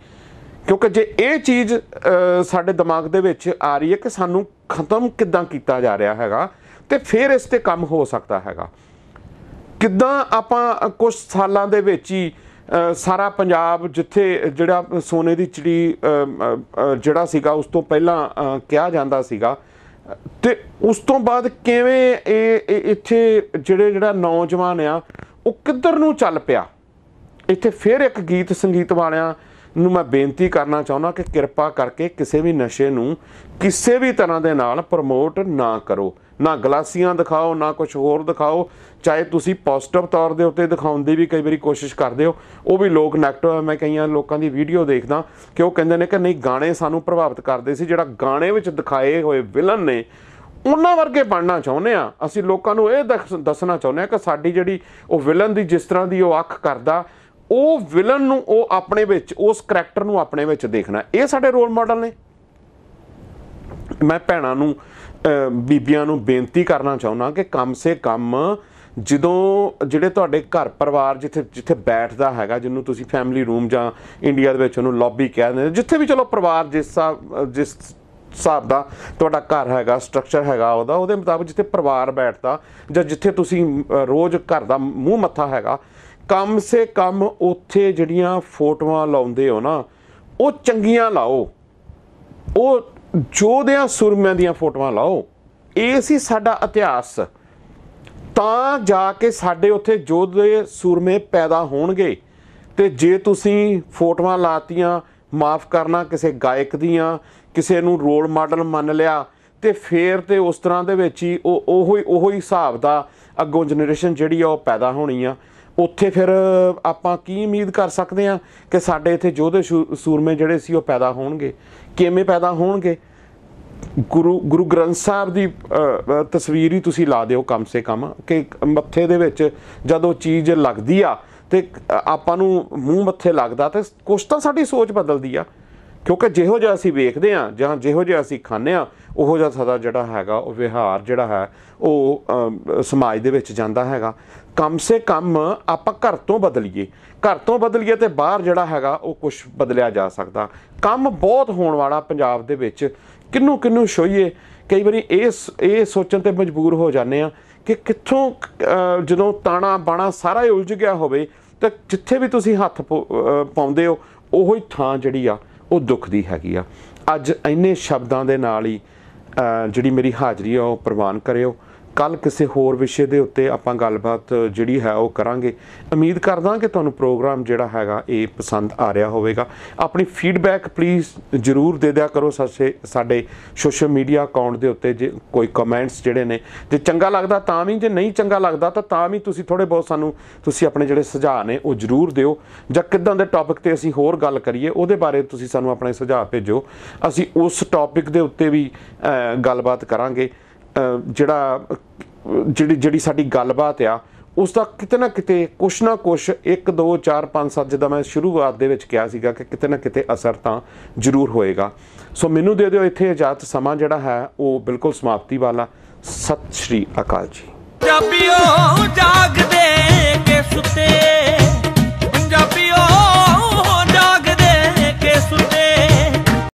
ਕਿਉਂਕਿ ਜੇ ਇਹ ਚੀਜ਼ ਸਾਡੇ ਦਿਮਾਗ ਦੇ ਵਿੱਚ ਆ ਰਹੀ ਹੈ ਕਿ ਸਾਨੂੰ ਖਤਮ ਕਿੱਦਾਂ ਕੀਤਾ ਜਾ ਰਿਹਾ ਹੈਗਾ ਤੇ ਫਿਰ ਇਸ ਤੇ ਕੰਮ ਹੋ ਸਕਦਾ ਹੈਗਾ ਕਿੱਦਾਂ ਆਪਾਂ ਕੁਝ ਸਾਲਾਂ ਦੇ ਵਿੱਚ ਹੀ ਸਾਰਾ ਪੰਜਾਬ ਜਿੱਥੇ ਜਿਹੜਾ ਸੋਨੇ ਦੀ ਚਿੜੀ ਜਿਹੜਾ ਸੀਗਾ ਉਸ ਤੋਂ ਪਹਿਲਾਂ ਕਿਹਾ ਜਾਂਦਾ ਸੀਗਾ ਤੇ ਉਸ ਤੋਂ ਬਾਅਦ ਕਿਵੇਂ ਇਹ ਇੱਥੇ ਜਿਹੜੇ ਜਿਹੜਾ ਨੌਜਵਾਨ ਆ ਉਹ ਕਿੱਧਰ ਨੂੰ ਚੱਲ ਪਿਆ ਇੱਥੇ ਫਿਰ ਇੱਕ ਗੀਤ ਸੰਗੀਤ ਵਾਲਿਆਂ ਨੂੰ ਮੈਂ ਬੇਨਤੀ ਕਰਨਾ ਚਾਹੁੰਦਾ ਕਿ ਕਿਰਪਾ ਕਰਕੇ ਕਿਸੇ ਵੀ ਨਸ਼ੇ ਨੂੰ ਕਿਸੇ ਵੀ ਤਰ੍ਹਾਂ ਦੇ ਨਾਲ ਪ੍ਰਮੋਟ ਨਾ ਕਰੋ ਨਾ ਗਲਾਸੀਆਂ ਦਿਖਾਓ ਨਾ ਕੁਝ ਹੋਰ ਦਿਖਾਓ ਚਾਹੇ ਤੁਸੀਂ ਪੋਜ਼ਿਟਿਵ ਤੌਰ ਦੇ ਉੱਤੇ ਦਿਖਾਉਣ ਦੀ ਵੀ ਕਈ ਵਾਰੀ ਕੋਸ਼ਿਸ਼ ਕਰਦੇ ਹੋ ਉਹ ਵੀ ਲੋਕ ਨੈਗੇਟਿਵ ਮੈਂ ਕਈਆਂ ਲੋਕਾਂ ਦੀ ਵੀਡੀਓ ਦੇਖਦਾ ਕਿ ਉਹ ਕਹਿੰਦੇ ਨੇ ਕਿ ਨਹੀਂ ਗਾਣੇ ਸਾਨੂੰ ਪ੍ਰਭਾਵਿਤ ਕਰਦੇ ਸੀ ਜਿਹੜਾ ਗਾਣੇ ਵਿੱਚ ਦਿਖਾਏ ਹੋਏ ਵਿਲਨ ਨੇ ਉਹਨਾਂ ਵਰਗੇ ਬਣਨਾ ਚਾਹੁੰਦੇ ਆ ਅਸੀਂ ਲੋਕਾਂ ਨੂੰ ਇਹ ਦੱਸਣਾ ਚਾਹੁੰਦੇ ਆ ਕਿ ਸਾਡੀ ਜਿਹੜੀ ਉਹ ਵਿਲਨ ਦੀ ਜਿਸ ਤਰ੍ਹਾਂ ਦੀ ਉਹ ਅੱਖ ਕਰਦਾ ਉਹ ਵਿਲਨ ਨੂੰ ਉਹ ਆਪਣੇ ਵਿੱਚ ਉਸ ਕੈਰੈਕਟਰ ਨੂੰ ਆਪਣੇ ਵਿੱਚ ਦੇਖਣਾ ਇਹ ਸਾਡੇ ਰੋਲ ਮਾਡਲ ਨੇ ਮੈਂ ਭੈਣਾਂ ਨੂੰ ਬੀਬੀਆਂ ਨੂੰ ਬੇਨਤੀ ਕਰਨਾ ਚਾਹੁੰਦਾ ਕਿ ਕਮ ਸੇ ਕਮ ਜਦੋਂ ਜਿਹੜੇ ਤੁਹਾਡੇ ਘਰ ਪਰਿਵਾਰ ਜਿੱਥੇ ਜਿੱਥੇ ਬੈਠਦਾ ਹੈਗਾ ਜਿਹਨੂੰ ਤੁਸੀਂ ਫੈਮਿਲੀ ਰੂਮ ਜਾਂ ਇੰਡੀਆ ਦੇ ਵਿੱਚ ਉਹਨੂੰ ਲੌਬੀ ਕਹਿੰਦੇ ਜਿੱਥੇ ਵੀ ਚਲੋ ਪਰਿਵਾਰ ਜਿਸ ਜਿਸ ਹਿਸਾਬ ਦਾ ਤੁਹਾਡਾ ਘਰ ਹੈਗਾ ਸਟਰਕਚਰ ਹੈਗਾ ਉਹਦਾ ਉਹਦੇ ਮੁਤਾਬਕ ਜਿੱਥੇ ਪਰਿਵਾਰ ਬੈਠਦਾ ਜਾਂ ਜਿੱਥੇ ਤੁਸੀਂ ਰੋਜ਼ ਘਰ ਦਾ ਮੂੰਹ ਮੱਥਾ ਹੈਗਾ ਕੰਮ ਸੇ ਕੰਮ ਉੱਥੇ ਜਿਹੜੀਆਂ ਫੋਟੋਆਂ ਲਾਉਂਦੇ ਹੋ ਨਾ ਉਹ ਚੰਗੀਆਂ ਲਾਓ ਉਹ ਜੋਧਿਆਂ ਸੁਰਮਿਆਂ ਦੀਆਂ ਫੋਟੋਆਂ ਲਾਓ ਇਹ ਸੀ ਸਾਡਾ ਇਤਿਹਾਸ ਤਾਂ ਜਾ ਕੇ ਸਾਡੇ ਉੱਥੇ ਜੋਧੇ ਸੁਰਮੇ ਪੈਦਾ ਹੋਣਗੇ ਤੇ ਜੇ ਤੁਸੀਂ ਫੋਟੋਆਂ ਲਾਤੀਆਂ ਮਾਫ ਕਰਨਾ ਕਿਸੇ ਗਾਇਕ ਦੀਆਂ ਕਿਸੇ ਨੂੰ ਰੋਲ ਮਾਡਲ ਮੰਨ ਲਿਆ ਤੇ ਫੇਰ ਤੇ ਉਸ ਤਰ੍ਹਾਂ ਦੇ ਵਿੱਚ ਹੀ ਉਹ ਉਹੋ ਹੀ ਉਹੋ ਹੀ ਹਿਸਾਬ ਦਾ ਅੱਗੋਂ ਜਨਰੇਸ਼ਨ ਜਿਹੜੀ ਆ ਉਹ ਪੈਦਾ ਹੋਣੀ ਆ ਉੱਥੇ ਫਿਰ ਆਪਾਂ ਕੀ ਉਮੀਦ ਕਰ ਸਕਦੇ ਆ ਕਿ ਸਾਡੇ ਇੱਥੇ ਜੋਧੇ ਸੂਰਮੇ ਜਿਹੜੇ ਸੀ ਉਹ ਪੈਦਾ ਹੋਣਗੇ ਕਿਵੇਂ ਪੈਦਾ ਹੋਣਗੇ ਗੁਰੂ ਗੁਰੂ ਗ੍ਰੰਥ ਸਾਹਿਬ ਦੀ ਤਸਵੀਰ ਹੀ ਤੁਸੀਂ ਲਾ ਦਿਓ ਕਮ ਸੇ ਕਮ ਕਿ ਮੱਥੇ ਦੇ ਵਿੱਚ ਜਦੋਂ ਚੀਜ਼ ਲੱਗਦੀ ਆ ਤੇ ਆਪਾਂ ਨੂੰ ਮੂੰਹ ਮੱਥੇ ਲੱਗਦਾ ਤੇ ਕੁਛ ਤਾਂ ਸਾਡੀ ਸੋਚ ਬਦਲਦੀ ਆ ਕਿਉਂਕਿ ਜਿਹੋ ਜਿਹਾ ਅਸੀਂ ਵੇਖਦੇ ਆ ਜਾਂ ਜਿਹੋ ਜਿਹਾ ਅਸੀਂ ਖਾਂਦੇ ਆ ਉਹੋ ਜਿਹਾ ਸਦਾ ਜਿਹੜਾ ਹੈਗਾ ਉਹ ਵਿਹਾਰ ਜਿਹੜਾ ਹੈ ਉਹ ਸਮਾਜ ਦੇ ਵਿੱਚ ਜਾਂਦਾ ਹੈਗਾ ਕਮ ਸੇ ਕਮ ਆਪਾਂ ਘਰ ਤੋਂ ਬਦਲੀਏ ਘਰ ਤੋਂ ਬਦਲੀਏ ਤੇ ਬਾਹਰ ਜਿਹੜਾ ਹੈਗਾ ਉਹ ਕੁਝ ਬਦਲਿਆ ਜਾ ਸਕਦਾ ਕੰਮ ਬਹੁਤ ਹੋਣ ਵਾਲਾ ਪੰਜਾਬ ਦੇ ਵਿੱਚ ਕਿੰਨੂ ਕਿੰਨੂ ਸ਼ੋਈਏ ਕਈ ਵਾਰੀ ਇਹ ਇਹ ਸੋਚਣ ਤੇ ਮਜਬੂਰ ਹੋ ਜਾਂਦੇ ਆ ਕਿ ਕਿੱਥੋਂ ਜਦੋਂ ਤਾਣਾ ਬਾਣਾ ਸਾਰਾ ਹੀ ਉਲਝ ਗਿਆ ਹੋਵੇ ਤਾਂ ਜਿੱਥੇ ਵੀ ਤੁਸੀਂ ਹੱਥ ਪਾਉਂਦੇ ਹੋ ਉਹੋ ਹੀ ਥਾਂ ਜਿਹੜੀ ਆ ਉਹ ਦੁੱਖ ਦੀ ਹੈਗੀ ਆ ਅੱਜ ਇੰਨੇ ਸ਼ਬਦਾਂ ਦੇ ਨਾਲ ਹੀ ਜਿਹੜੀ ਮੇਰੀ ਹਾਜ਼ਰੀ ਆ ਉਹ ਪ੍ਰਵਾਨ ਕਰਿਓ ਕੱਲ ਕਿਸੇ ਹੋਰ ਵਿਸ਼ੇ ਦੇ ਉੱਤੇ ਆਪਾਂ ਗੱਲਬਾਤ ਜਿਹੜੀ ਹੈ ਉਹ ਕਰਾਂਗੇ ਉਮੀਦ ਕਰਦਾ ਕਿ ਤੁਹਾਨੂੰ ਪ੍ਰੋਗਰਾਮ ਜਿਹੜਾ ਹੈਗਾ ਇਹ ਪਸੰਦ ਆ ਰਿਹਾ ਹੋਵੇਗਾ ਆਪਣੀ ਫੀਡਬੈਕ ਪਲੀਜ਼ ਜ਼ਰੂਰ ਦੇ ਦਿਆ ਕਰੋ ਸਾਡੇ ਸਾਡੇ ਸੋਸ਼ਲ ਮੀਡੀਆ ਅਕਾਊਂਟ ਦੇ ਉੱਤੇ ਜੇ ਕੋਈ ਕਮੈਂਟਸ ਜਿਹੜੇ ਨੇ ਜੇ ਚੰਗਾ ਲੱਗਦਾ ਤਾਂ ਵੀ ਜੇ ਨਹੀਂ ਚੰਗਾ ਲੱਗਦਾ ਤਾਂ ਤਾਂ ਵੀ ਤੁਸੀਂ ਥੋੜੇ ਬਹੁਤ ਸਾਨੂੰ ਤੁਸੀਂ ਆਪਣੇ ਜਿਹੜੇ ਸੁਝਾਅ ਨੇ ਉਹ ਜ਼ਰੂਰ ਦਿਓ ਜਾਂ ਕਿਦਾਂ ਦੇ ਟੌਪਿਕ ਤੇ ਅਸੀਂ ਹੋਰ ਗੱਲ ਕਰੀਏ ਉਹਦੇ ਬਾਰੇ ਤੁਸੀਂ ਸਾਨੂੰ ਆਪਣੇ ਸੁਝਾਅ ਭੇਜੋ ਅਸੀਂ ਉਸ ਟੌਪਿਕ ਦੇ ਉੱਤੇ ਵੀ ਗੱਲਬਾਤ ਕਰਾਂਗੇ ਜਿਹੜਾ ਜਿਹੜੀ ਜਿਹੜੀ ਸਾਡੀ ਗੱਲਬਾਤ ਆ ਉਸ ਦਾ ਕਿਤੇ ਨਾ ਕਿਤੇ ਕੁਛ ਨਾ ਕੁਛ 1 2 4 5 7 ਜਿੱਦਾਂ ਮੈਂ ਸ਼ੁਰੂਆਤ ਦੇ ਵਿੱਚ ਕਿਹਾ ਸੀਗਾ ਕਿ ਕਿਤੇ ਨਾ ਕਿਤੇ ਅਸਰ ਤਾਂ ਜ਼ਰੂਰ ਹੋਏਗਾ ਸੋ ਮੈਨੂੰ ਦੇ ਦਿਓ ਇੱਥੇ ਇਜਾਜ਼ਤ ਸਮਾਂ ਜਿਹੜਾ ਹੈ ਉਹ ਬਿਲਕੁਲ ਸਮਾਪਤੀ ਵਾਲਾ ਸਤਿ ਸ਼੍ਰੀ ਅਕਾਲ ਜੀ ਪੰਜਾਬੀਓ ਜਾਗਦੇ ਕੇ ਸੁੱਤੇ ਪੰਜਾਬੀਓ